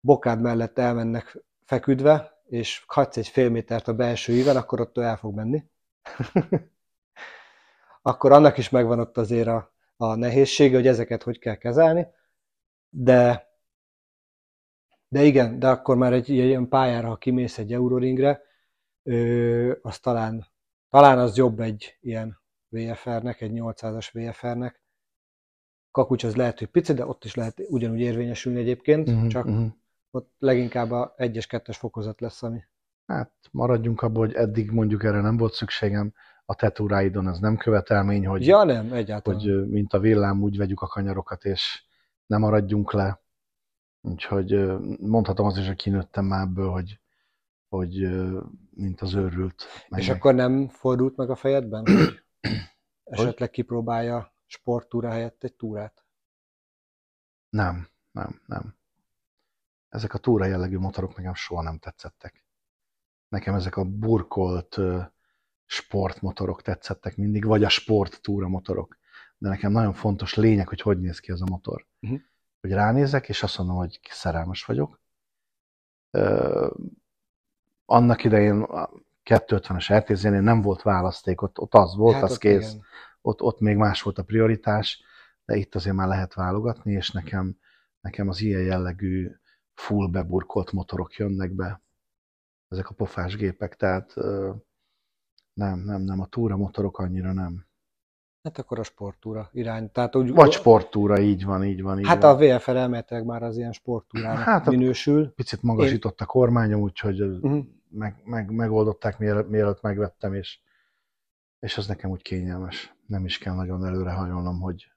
bokád mellett elmennek feküdve, és hagysz egy fél métert a belső íven, akkor ott ő el fog menni. akkor annak is megvan ott azért a, a nehézsége, hogy ezeket hogy kell kezelni, de de igen, de akkor már egy, ilyen pályára, ha kimész egy Euroringre, ö, az talán, talán az jobb egy ilyen VFR-nek, egy 800-as VFR-nek. Kakucs az lehet, hogy pici, de ott is lehet ugyanúgy érvényesülni egyébként, uh-huh, csak uh-huh. ott leginkább a 1-es, 2-es fokozat lesz, ami... Hát maradjunk abból, hogy eddig mondjuk erre nem volt szükségem, a tetúráidon ez nem követelmény, hogy, ja, nem, egyáltalán. hogy mint a villám úgy vegyük a kanyarokat, és nem maradjunk le. Úgyhogy mondhatom azt is, hogy kinőttem már ebből, hogy, hogy mint az őrült. Meg És akkor nem fordult meg a fejedben, hogy esetleg kipróbálja sporttúra helyett egy túrát? Nem, nem, nem. Ezek a túra jellegű motorok nekem soha nem tetszettek. Nekem ezek a burkolt sportmotorok tetszettek mindig, vagy a sporttúra motorok. De nekem nagyon fontos lényeg, hogy hogy néz ki ez a motor. Uh-huh hogy ránézek, és azt mondom, hogy szerelmes vagyok. Ö, annak idején 250-es rtz nem volt választék, ott, ott az volt, hát az ott kész. Ott, ott még más volt a prioritás, de itt azért már lehet válogatni, és nekem, nekem az ilyen jellegű full beburkolt motorok jönnek be, ezek a pofás gépek, tehát nem, nem, nem, a túra motorok annyira nem. Hát akkor a sportúra irány. Tehát úgy, Vagy sportúra, így van, így van. Így hát van. a VFR elméletileg már az ilyen sportúrának hát minősül. Picit magasított Én... a kormányom, úgyhogy uh-huh. Mhm. meg, meg, megoldották, mielőtt megvettem, és, és az nekem úgy kényelmes. Nem is kell nagyon előre hajolnom, hogy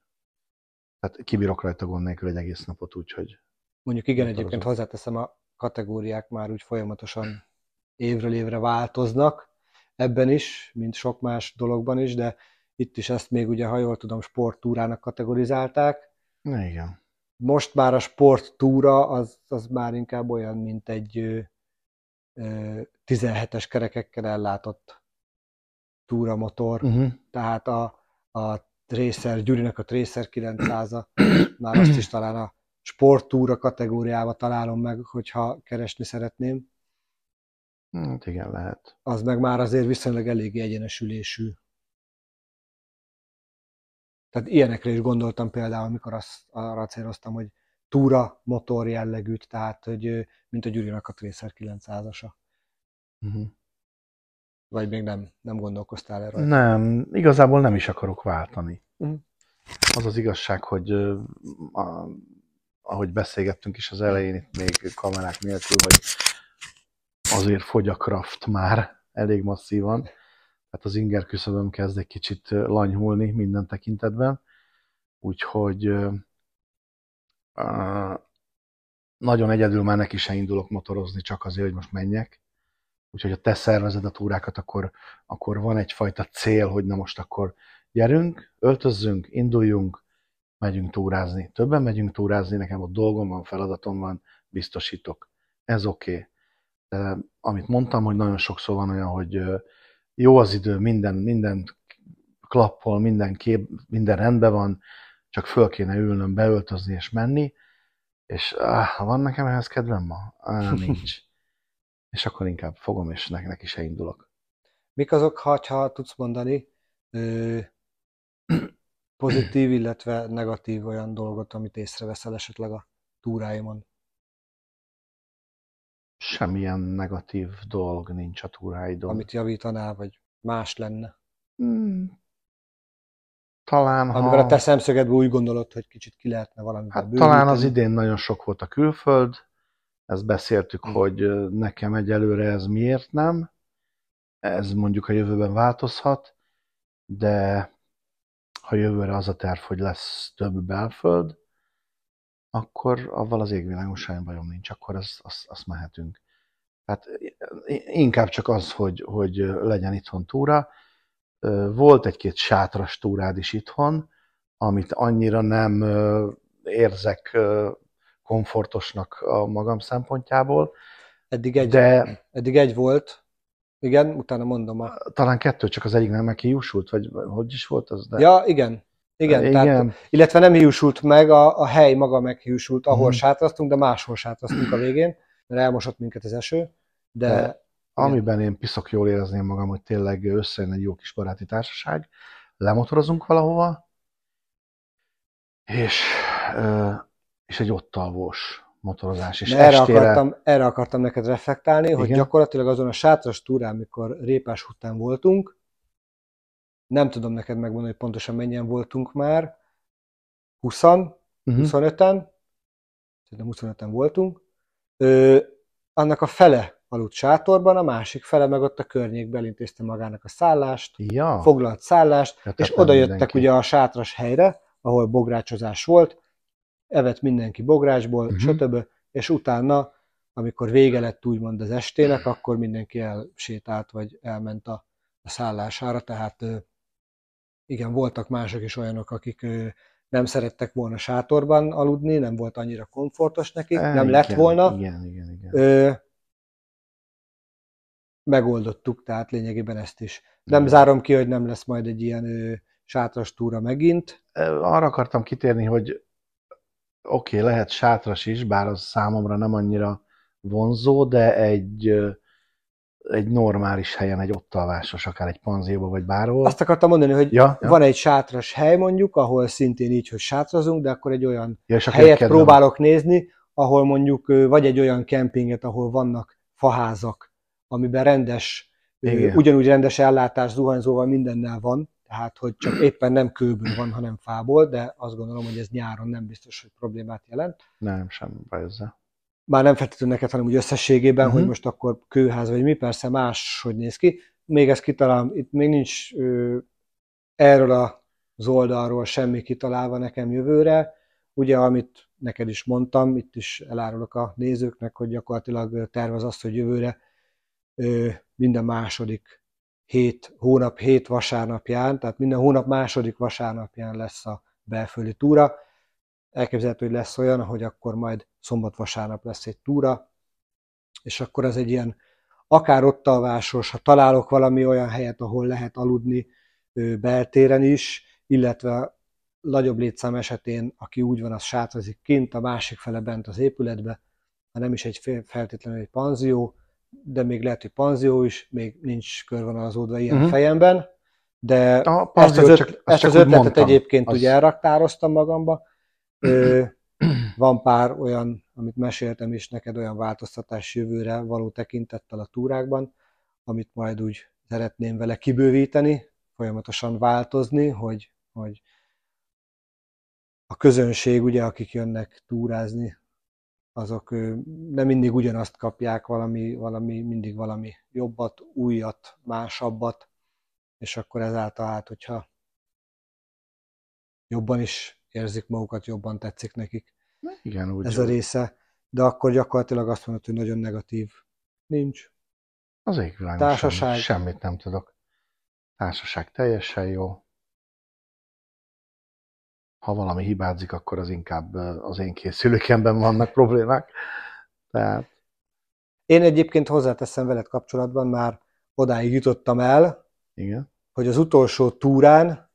hát kibírok rajta gond nélkül egy egész napot, úgyhogy... Mondjuk igen, egyébként hozzáteszem, a kategóriák már úgy folyamatosan évről évre változnak, ebben is, mint sok más dologban is, de itt is ezt még ugye, ha jól tudom, sporttúrának kategorizálták. Na igen. Most már a sporttúra az, az már inkább olyan, mint egy ö, ö, 17-es kerekekkel ellátott túramotor. Uh-huh. Tehát a, a Tracer, Gyurinak a Tracer 900-a, már azt is talán a sporttúra kategóriába találom meg, hogyha keresni szeretném. Hát igen, lehet. Az meg már azért viszonylag eléggé egyenesülésű tehát ilyenekre is gondoltam például, amikor azt, arra céloztam, hogy túra motor jellegűt, tehát hogy mint a Gyurinak a Tracer 900-asa. Uh-huh. Mhm. Vagy még nem, nem gondolkoztál erről? Nem, igazából nem is akarok váltani. Uh-huh. Az az igazság, hogy a, ahogy beszélgettünk is az elején, itt még kamerák nélkül, hogy azért fogy a kraft már elég masszívan, hát az inger küszöböm kezd egy kicsit lanyhulni minden tekintetben, úgyhogy uh, nagyon egyedül már neki se indulok motorozni, csak azért, hogy most menjek. Úgyhogy ha te szervezed a túrákat, akkor, akkor van egyfajta cél, hogy na most akkor gyerünk, öltözzünk, induljunk, megyünk túrázni. Többen megyünk túrázni, nekem ott dolgom van, feladatom van, biztosítok. Ez oké. Okay. amit mondtam, hogy nagyon sokszor van olyan, hogy jó az idő, minden, minden klappol, minden kép, minden rendben van, csak föl kéne ülnöm, beöltözni és menni, és áh, van nekem ehhez kedvem ma? Á, nincs. és akkor inkább fogom, és nek- neki se indulok. Mik azok, ha, ha tudsz mondani, ö, pozitív, illetve negatív olyan dolgot, amit észreveszel esetleg a túráimon? semmilyen negatív dolog nincs a túráidon. Amit javítanál, vagy más lenne? Hmm. Talán, Amivel a te szemszögedből úgy gondolod, hogy kicsit ki lehetne valami. Hát talán az idén nagyon sok volt a külföld, ezt beszéltük, hmm. hogy nekem egyelőre ez miért nem. Ez mondjuk a jövőben változhat, de ha jövőre az a terv, hogy lesz több belföld, akkor avval az égvilágon semmi bajom nincs, akkor azt az, az mehetünk. Tehát inkább csak az, hogy, hogy legyen itthon túra. Volt egy-két sátras túrád is itthon, amit annyira nem érzek komfortosnak a magam szempontjából. Eddig egy, de, eddig egy volt, igen, utána mondom a... Talán kettő, csak az egyik nem, mert kiúsult, vagy hogy is volt az? De... Ja, igen, igen, igen. Tehát, illetve nem hiúsult meg, a, a hely maga meghiúsult, ahol hmm. sátraztunk, de máshol sátraztunk a végén, mert elmosott minket az eső, de... de amiben én piszok jól érezném magam, hogy tényleg összejön egy jó kis baráti társaság, lemotorozunk valahova, és, és egy alvós motorozás is erre Akartam, erre akartam neked reflektálni, Igen? hogy gyakorlatilag azon a sátras túrán, amikor répás után voltunk, nem tudom neked megmondani, hogy pontosan mennyien voltunk már. 20 uh-huh. 25-en, szerintem 25-en voltunk. Ö, annak a fele aludt sátorban, a másik fele meg ott a környékbe elintézte magának a szállást, ja. foglalt szállást, Ötöttem és oda jöttek ugye a sátras helyre, ahol bográcsozás volt, evett mindenki bográcsból, uh-huh. stb., és utána, amikor vége lett úgymond az estének, akkor mindenki elsétált, vagy elment a, a szállására, tehát igen, voltak mások is olyanok, akik nem szerettek volna sátorban aludni, nem volt annyira komfortos nekik, e, nem igen, lett volna. Igen, igen, igen. Ö, megoldottuk, tehát lényegében ezt is. Nem igen. zárom ki, hogy nem lesz majd egy ilyen ö, sátras túra megint. Arra akartam kitérni, hogy oké, okay, lehet sátras is, bár az számomra nem annyira vonzó, de egy egy normális helyen, egy ottalvásos, akár egy panzióba, vagy bárhol. Azt akartam mondani, hogy ja, ja. van egy sátras hely mondjuk, ahol szintén így, hogy sátrazunk, de akkor egy olyan ja, helyet kedvem. próbálok nézni, ahol mondjuk, vagy egy olyan kempinget, ahol vannak faházak, amiben rendes, Igen. ugyanúgy rendes ellátás, zuhanyzóval mindennel van, tehát hogy csak éppen nem kőből van, hanem fából, de azt gondolom, hogy ez nyáron nem biztos, hogy problémát jelent. Nem, semmi baj ezzel. Már nem feltétlenül neked, hanem úgy összességében, uh-huh. hogy mhm. most akkor kőház vagy mi, persze más, hogy néz ki. Még ezt kitalálom, itt még nincs ö, erről az oldalról semmi kitalálva nekem jövőre. Ugye, amit neked is mondtam, itt is elárulok a nézőknek, hogy gyakorlatilag tervez azt, hogy jövőre ö, minden második hét, hónap hét vasárnapján, tehát minden hónap második vasárnapján lesz a belföldi túra elképzelhető, hogy lesz olyan, hogy akkor majd szombat-vasárnap lesz egy túra, és akkor az egy ilyen akár ott alvásos, ha találok valami olyan helyet, ahol lehet aludni beltéren is, illetve nagyobb létszám esetén, aki úgy van, az sátrazik kint, a másik fele bent az épületbe, ha nem is egy feltétlenül egy panzió, de még lehet, hogy panzió is, még nincs körvonalazódva ilyen uh-huh. fejemben, de a ezt az, öt, csak, ezt csak az ötletet mondtam. egyébként az... ugye elraktároztam magamba, van pár olyan, amit meséltem is neked, olyan változtatás jövőre való tekintettel a túrákban, amit majd úgy szeretném vele kibővíteni, folyamatosan változni, hogy, hogy a közönség, ugye, akik jönnek túrázni, azok nem mindig ugyanazt kapják, valami, valami mindig valami jobbat, újat, másabbat, és akkor ezáltal hát, hogyha jobban is érzik magukat, jobban tetszik nekik. Igen, úgy ez jó. a része. De akkor gyakorlatilag azt mondod, hogy nagyon negatív. Nincs. Az égvilágon Társaság. Sem, semmit nem tudok. Társaság teljesen jó. Ha valami hibázik, akkor az inkább az én készülékemben vannak problémák. Tehát... Én egyébként hozzáteszem veled kapcsolatban, már odáig jutottam el, Igen. hogy az utolsó túrán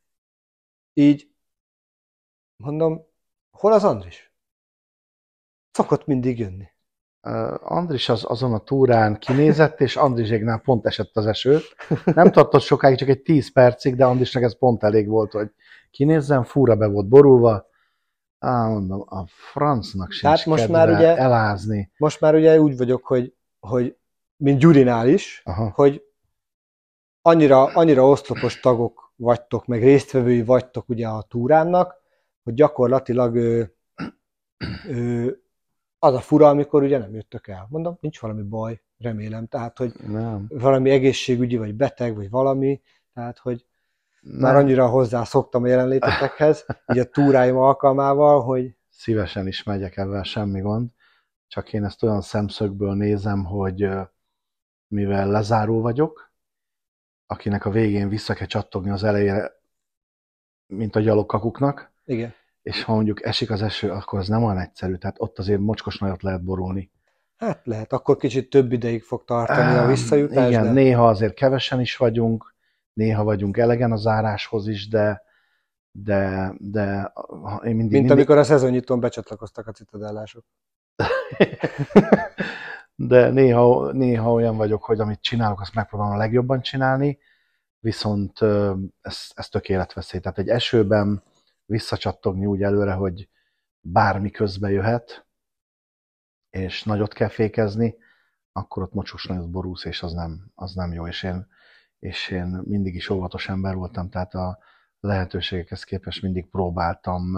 így Mondom, hol az Andris? Szokott mindig jönni. Uh, Andris az, azon a túrán kinézett, és Andriséknál pont esett az eső. Nem tartott sokáig, csak egy tíz percig, de Andrisnek ez pont elég volt, hogy kinézzen, fúra be volt borulva, Á, mondom, a francnak sincs hát most már ugye, elázni. Most már ugye úgy vagyok, hogy, hogy mint Gyurinál is, Aha. hogy annyira, annyira oszlopos tagok vagytok, meg résztvevői vagytok ugye a túránnak, hogy gyakorlatilag ö, ö, az a fura, amikor ugye nem jöttök el. Mondom, nincs valami baj, remélem. Tehát, hogy nem. valami egészségügyi, vagy beteg, vagy valami. Tehát, hogy nem. már annyira hozzá szoktam a jelenlétetekhez, így a túráim alkalmával, hogy... Szívesen is megyek ebben, semmi gond. Csak én ezt olyan szemszögből nézem, hogy mivel lezáró vagyok, akinek a végén vissza kell csattogni az elejére, mint a gyalogkakuknak. Igen és ha mondjuk esik az eső, akkor az nem olyan egyszerű, tehát ott azért mocskos nagyot lehet borulni. Hát lehet, akkor kicsit több ideig fog tartani um, a visszajutás. Igen, de... néha azért kevesen is vagyunk, néha vagyunk elegen a záráshoz is, de de, de én mindig... Mint mindig... amikor a szezonnyitón becsatlakoztak a citadellások. de néha, néha olyan vagyok, hogy amit csinálok, azt megpróbálom a legjobban csinálni, viszont ez, ez tökéletveszély. Tehát egy esőben visszacsattogni úgy előre, hogy bármi közbe jöhet, és nagyot kell fékezni, akkor ott mocsos nagyot borúsz, és az nem, az nem jó. És én, és én mindig is óvatos ember voltam, tehát a lehetőségekhez képest mindig próbáltam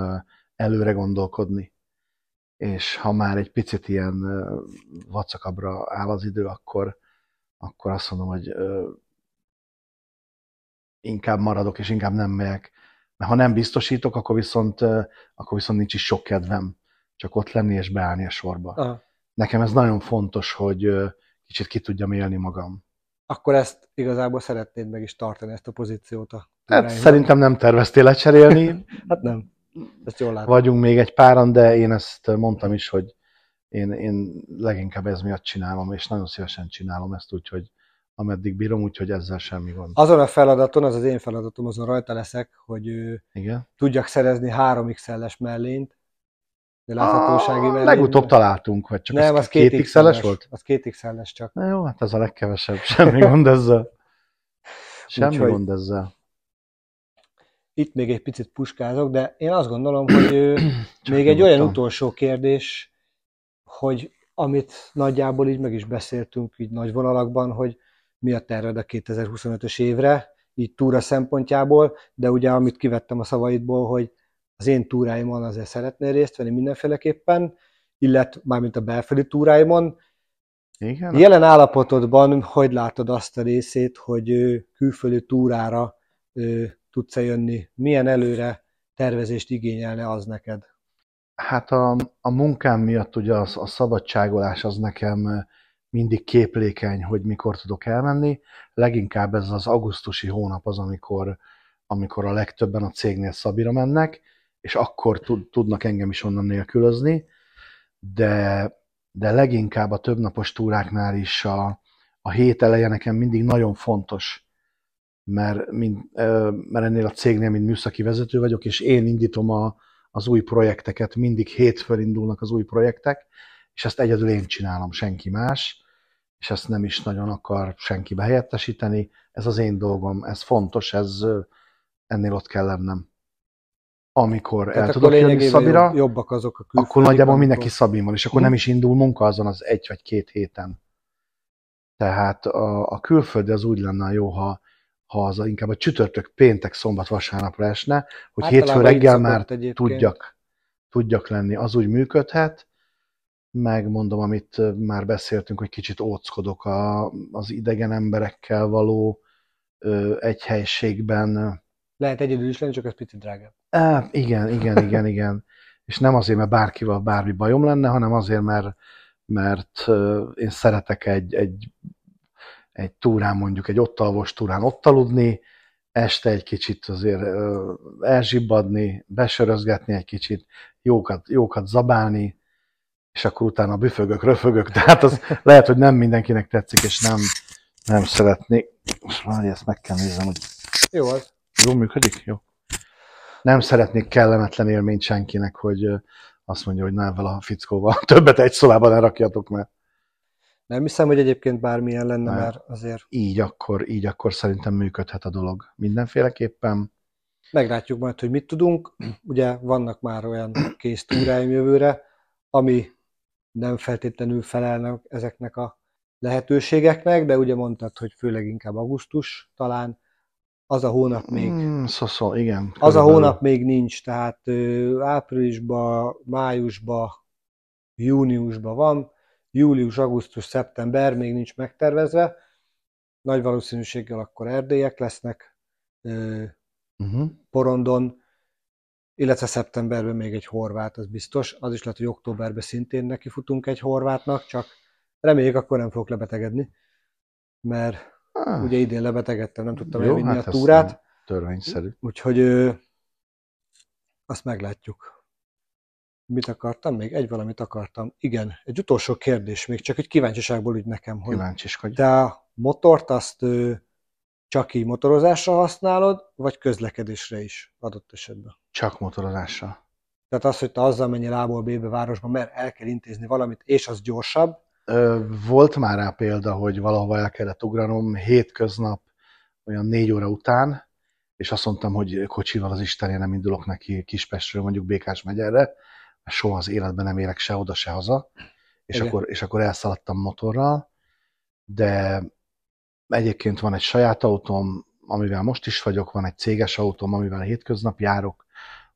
előre gondolkodni, és ha már egy picit ilyen vacakabbra áll az idő, akkor, akkor azt mondom, hogy inkább maradok, és inkább nem megyek mert ha nem biztosítok, akkor viszont, akkor viszont nincs is sok kedvem csak ott lenni és beállni a sorba. Aha. Nekem ez nagyon fontos, hogy kicsit ki tudjam élni magam. Akkor ezt igazából szeretnéd meg is tartani, ezt a pozíciót a Hát szerintem nem terveztél lecserélni. hát nem. Ezt jól látom. Vagyunk még egy páran, de én ezt mondtam is, hogy én, én leginkább ez miatt csinálom, és nagyon szívesen csinálom ezt, úgyhogy ameddig bírom, úgyhogy ezzel semmi gond. Azon a feladaton, az az én feladatom, azon rajta leszek, hogy Igen. tudjak szerezni 3XL-es mellényt, de láthatósági a, Legutóbb találtunk, vagy csak Nem, az, az 2 xl volt? Az 2 xl csak. Na jó, hát ez a legkevesebb, semmi gond ezzel. Semmi Úgyhogy gond ezzel. Itt még egy picit puskázok, de én azt gondolom, hogy még egy olyan utolsó kérdés, hogy amit nagyjából így meg is beszéltünk így nagy vonalakban, hogy, mi a terved a 2025-ös évre, így túra szempontjából, de ugye amit kivettem a szavaidból, hogy az én túráimon azért szeretnél részt venni mindenféleképpen, illetve mármint a belföldi túráimon. Igen. Jelen állapotodban hogy látod azt a részét, hogy külföldi túrára tudsz -e jönni? Milyen előre tervezést igényelne az neked? Hát a, a munkám miatt ugye a, a szabadságolás az nekem mindig képlékeny, hogy mikor tudok elmenni. Leginkább ez az augusztusi hónap az, amikor, amikor a legtöbben a cégnél Szabira mennek, és akkor tudnak engem is onnan nélkülözni, de, de leginkább a többnapos túráknál is a, a hét eleje nekem mindig nagyon fontos, mert, mint, mert ennél a cégnél, mint műszaki vezető vagyok, és én indítom a, az új projekteket, mindig hétfőn indulnak az új projektek, és ezt egyedül én csinálom, senki más, és ezt nem is nagyon akar senki behelyettesíteni Ez az én dolgom, ez fontos, ez ennél ott kell lennem. Amikor Tehát el tudok jönni Szabira, jobbak azok a akkor nagyjából mindenki Szabin van, és akkor nem hm. is indul munka azon az egy vagy két héten. Tehát a, a külföldi az úgy lenne jó, ha, ha az inkább a csütörtök, péntek, szombat, vasárnapra esne, hogy Általában hétfő reggel már egyébként. tudjak, tudjak lenni. Az úgy működhet, megmondom, amit már beszéltünk, hogy kicsit óckodok a, az idegen emberekkel való ö, egy helységben. Lehet egyedül is lenni, csak ez picit drágább. É, igen, igen, igen, igen. És nem azért, mert bárkival bármi bajom lenne, hanem azért, mert, mert én szeretek egy, egy, egy túrán, mondjuk egy ottalvos túrán ott aludni, este egy kicsit azért elzsibbadni, besörözgetni egy kicsit, jókat, jókat zabálni, és akkor utána büfögök, röfögök, tehát az lehet, hogy nem mindenkinek tetszik, és nem, nem szeretni. Most már ezt meg kell nézni, hogy jó az. Jó működik? Jó. Nem szeretnék kellemetlen élményt senkinek, hogy azt mondja, hogy nem vele a fickóval többet egy szobában elrakjatok, mert nem hiszem, hogy egyébként bármilyen lenne, nem. mert azért... Így akkor, így akkor szerintem működhet a dolog. Mindenféleképpen. Meglátjuk majd, hogy mit tudunk. Ugye vannak már olyan kész túráim jövőre, ami nem feltétlenül felelnek ezeknek a lehetőségeknek, de ugye mondtad, hogy főleg inkább augusztus talán, az a hónap még... Mm, szó, igen. Körülbelül. Az a hónap még nincs, tehát áprilisba, májusba, júniusba van, július, augusztus, szeptember még nincs megtervezve, nagy valószínűséggel akkor erdélyek lesznek ö, uh-huh. porondon, illetve szeptemberben még egy horvát, az biztos. Az is lehet, hogy októberben szintén neki futunk egy horvátnak, csak reméljük, akkor nem fogok lebetegedni, mert ah, ugye idén lebetegedtem, nem tudtam jó, elvinni hát a túrát. Törvényszerű. Úgyhogy ö, azt meglátjuk. Mit akartam még? Egy valamit akartam. Igen, egy utolsó kérdés még, csak egy kíváncsiságból úgy nekem, hogy Kíváncsiskodj. de a motort azt csak így motorozásra használod, vagy közlekedésre is adott esetben? Csak motorozásra. Tehát az, hogy te azzal mennyi lából bébe városba, mert el kell intézni valamit, és az gyorsabb. Ö, volt már rá példa, hogy valahova el kellett ugranom hétköznap olyan négy óra után, és azt mondtam, hogy kocsival az Istenén nem indulok neki Kispestről, mondjuk Békás megyerre, soha az életben nem érek se oda, se haza, és, Igen. akkor, és akkor elszaladtam motorral, de Egyébként van egy saját autóm, amivel most is vagyok, van egy céges autóm, amivel hétköznap járok,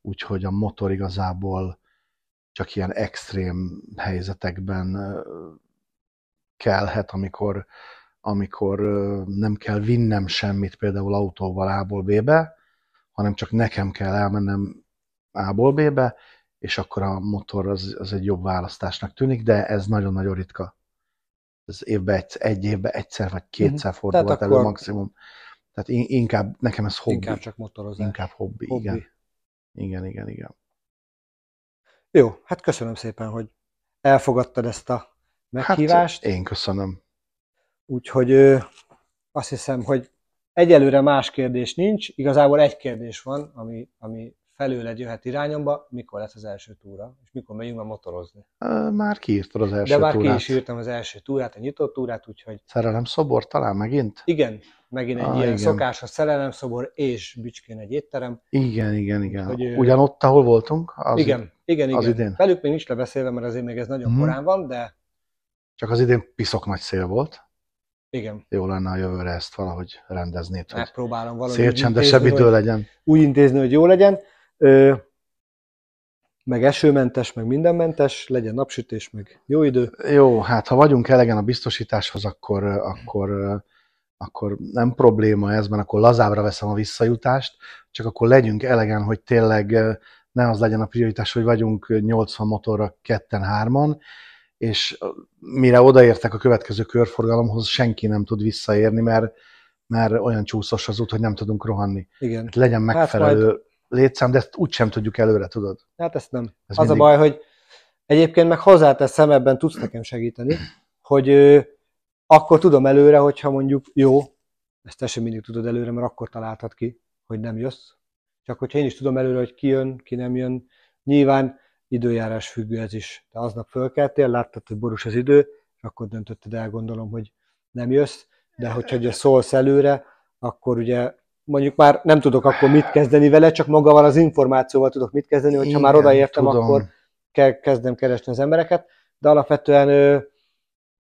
úgyhogy a motor igazából csak ilyen extrém helyzetekben kellhet, amikor, amikor nem kell vinnem semmit például autóval A-ból B-be, hanem csak nekem kell elmennem A-ból B-be, és akkor a motor az, az egy jobb választásnak tűnik, de ez nagyon-nagyon ritka az évben egy, egy évben egyszer vagy mhm. kétszer uh-huh. fordulhat Tehát elő akkor... maximum. Tehát in, inkább, nekem ez hobbi. Inkább csak motorozás. Inkább hobbi, hobbi. igen. Igen, igen, igen. Jó, hát köszönöm szépen, hogy elfogadtad ezt a meghívást. Hát én köszönöm. Úgyhogy ö, azt hiszem, hogy egyelőre más kérdés nincs, igazából egy kérdés van, ami, ami felőled jöhet irányomba, mikor lesz az első túra, és mikor megyünk már motorozni. Már kiírtad az első De már túrát. ki is írtam az első túrát, a nyitott túrát, úgyhogy... Szerelem szobor talán megint? Igen, megint egy ah, ilyen igen. szokás, a szerelem szobor és bücskén egy étterem. Igen, igen, igen. Hogy, Ugyanott, ahol voltunk? Az igen, igen, igen. Az igen. idén. Velük még nincs lebeszélve, mert azért még ez nagyon hmm. korán van, de... Csak az idén piszok nagy szél volt. Igen. Jó lenne a jövőre ezt valahogy rendezni. Megpróbálom valahogy. Szélcsendesebb idő legyen. Úgy intézni, hogy jó legyen meg esőmentes, meg mindenmentes, legyen napsütés, meg jó idő. Jó, hát ha vagyunk elegen a biztosításhoz, akkor, akkor, akkor nem probléma ez, mert akkor lazábra veszem a visszajutást, csak akkor legyünk elegen, hogy tényleg ne az legyen a prioritás, hogy vagyunk 80 motorra ketten, hárman, és mire odaértek a következő körforgalomhoz, senki nem tud visszaérni, mert, mert olyan csúszos az út, hogy nem tudunk rohanni. Igen. Hát legyen megfelelő hát majd létszám, de ezt úgysem tudjuk előre, tudod? Hát ezt nem. Ez az mindig... a baj, hogy egyébként meg hozzáteszem, ebben tudsz nekem segíteni, hogy ö, akkor tudom előre, hogyha mondjuk jó, ezt te sem mindig tudod előre, mert akkor találtad ki, hogy nem jössz. Csak hogyha én is tudom előre, hogy ki jön, ki nem jön, nyilván időjárás függő ez is. Te aznap fölkeltél, láttad, hogy borús az idő, és akkor döntötted el, gondolom, hogy nem jössz, de hogyha ugye szólsz előre, akkor ugye mondjuk már nem tudok akkor mit kezdeni vele, csak magával az információval tudok mit kezdeni, hogyha Igen, már odaértem, tudom. akkor kell kezdem keresni az embereket, de alapvetően ö,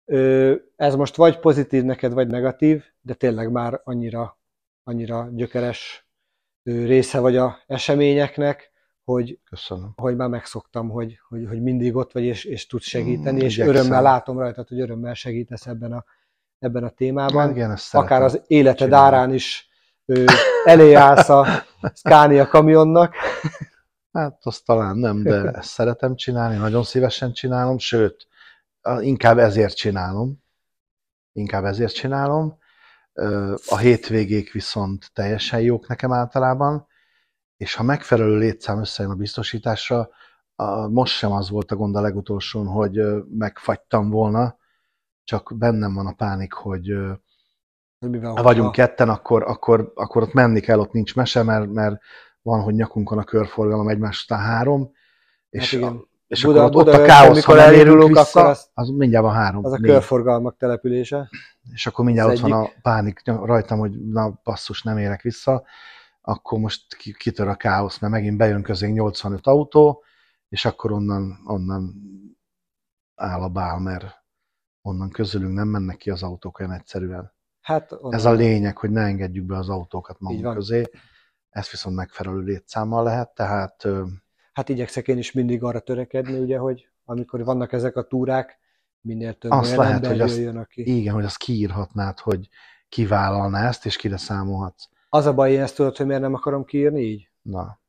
ö, ez most vagy pozitív neked, vagy negatív, de tényleg már annyira, annyira gyökeres ö, része vagy a eseményeknek, hogy, Köszönöm. hogy már megszoktam, hogy, hogy, hogy mindig ott vagy, és, és tudsz segíteni, mm, és igyekszem. örömmel látom rajtad, hogy örömmel segítesz ebben a, ebben a témában. igen, Akár az életed csinálni. árán is ő elé állsz a Scania kamionnak. Hát azt talán nem, de ezt szeretem csinálni, nagyon szívesen csinálom, sőt, inkább ezért csinálom. Inkább ezért csinálom. A hétvégék viszont teljesen jók nekem általában, és ha megfelelő létszám összejön a biztosításra, most sem az volt a gond a legutolsón, hogy megfagytam volna, csak bennem van a pánik, hogy ha vagyunk a... ketten, akkor, akkor, akkor ott menni kell, ott nincs mese, mert, mert van, hogy nyakunkon a körforgalom egymás után három, hát és, hát igen. A, és Buda, akkor ott, Buda, ott a káosz, amikor elérülünk, vissza, akkor az, az mindjárt van három. Az a négy. körforgalmak települése. És akkor mindjárt az ott egyik. van a pánik rajtam, hogy na basszus, nem érek vissza, akkor most kitör a káosz, mert megint bejön közénk 85 autó, és akkor onnan, onnan áll a bál, mert onnan közülünk nem mennek ki az autók olyan egyszerűen. Hát, onnan... Ez a lényeg, hogy ne engedjük be az autókat magunk közé. Ez viszont megfelelő létszámmal lehet, tehát... Hát igyekszek én is mindig arra törekedni, ugye, hogy amikor vannak ezek a túrák, minél több azt lehet, hogy azt, jön, aki... Igen, hogy azt kiírhatnád, hogy kivállalná ezt, és kire számolhatsz. Az a baj, én ezt tudod, hogy miért nem akarom kiírni így? Na.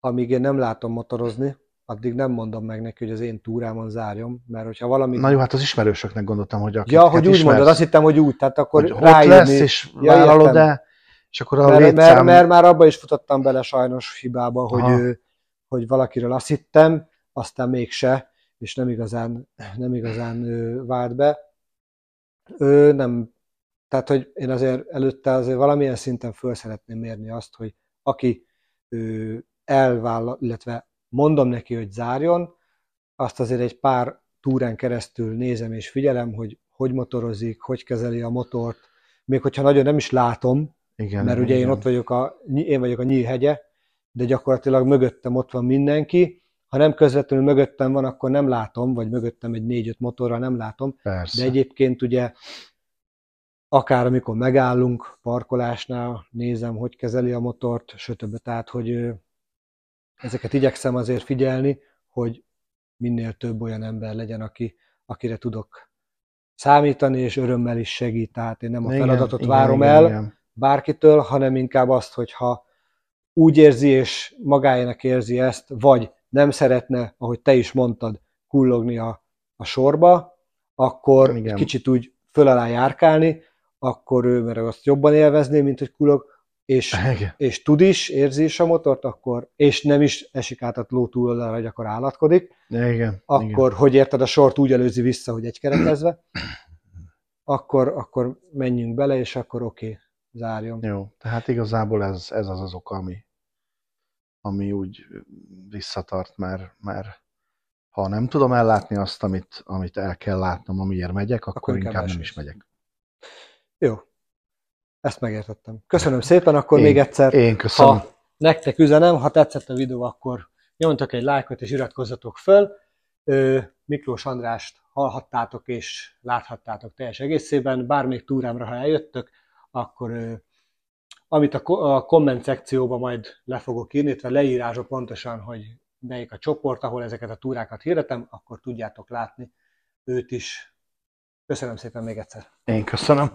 Amíg én nem látom motorozni, addig nem mondom meg neki, hogy az én túrámon zárjon, mert hogyha valami... Na jó, hát az ismerősöknek gondoltam, hogy akik Ja, hogy hát úgy ismersz, mondod, azt hittem, hogy úgy, tehát akkor hogy Ott lesz, és ja, vállalod de és akkor a mert, létszám... mert, mert, már abba is futottam bele sajnos hibába, hogy, ő, hogy valakiről azt hittem, aztán mégse, és nem igazán, nem igazán ő, vált be. Ő nem, tehát, hogy én azért előtte azért valamilyen szinten föl szeretném mérni azt, hogy aki ő, elvállal, illetve mondom neki, hogy zárjon, azt azért egy pár túrán keresztül nézem és figyelem, hogy hogy motorozik, hogy kezeli a motort, még hogyha nagyon nem is látom, igen, mert ugye igen. én ott vagyok a, én vagyok a nyílhegye, de gyakorlatilag mögöttem ott van mindenki, ha nem közvetlenül mögöttem van, akkor nem látom, vagy mögöttem egy négy-öt motorral nem látom, Persze. de egyébként ugye akár amikor megállunk parkolásnál, nézem, hogy kezeli a motort, sötöbbet, Tehát, hogy ezeket igyekszem azért figyelni, hogy minél több olyan ember legyen, aki, akire tudok számítani, és örömmel is segít. Tehát én nem a feladatot igen, várom igen, el igen. bárkitől, hanem inkább azt, hogyha úgy érzi és magáénak érzi ezt, vagy nem szeretne, ahogy te is mondtad, hullogni a, a sorba, akkor igen. kicsit úgy föl alá járkálni, akkor ő, mert azt jobban élvezné, mint hogy kulog, és, és tud is, érzi is a motort, akkor, és nem is esik át a ló túloldalra, hogy akkor állatkodik, Igen. akkor, Igen. hogy érted, a sort úgy előzi vissza, hogy egy keretezve, akkor, akkor menjünk bele, és akkor oké, okay, zárjon. Jó, tehát igazából ez, ez az az oka, ami, ami úgy visszatart, mert, mert ha nem tudom ellátni azt, amit, amit el kell látnom, amiért megyek, akkor, akkor inkább, inkább nem is megyek. Jó, ezt megértettem. Köszönöm szépen, akkor én, még egyszer. Én köszönöm. Ha nektek üzenem, ha tetszett a videó, akkor nyomjatok egy lájkot és iratkozzatok föl. Miklós Andrást hallhattátok és láthattátok teljes egészében. Bármelyik túrámra, ha eljöttök, akkor amit a, komment szekcióban majd le fogok írni, illetve leírásba pontosan, hogy melyik a csoport, ahol ezeket a túrákat hirdetem, akkor tudjátok látni őt is. Köszönöm szépen még egyszer. Én köszönöm.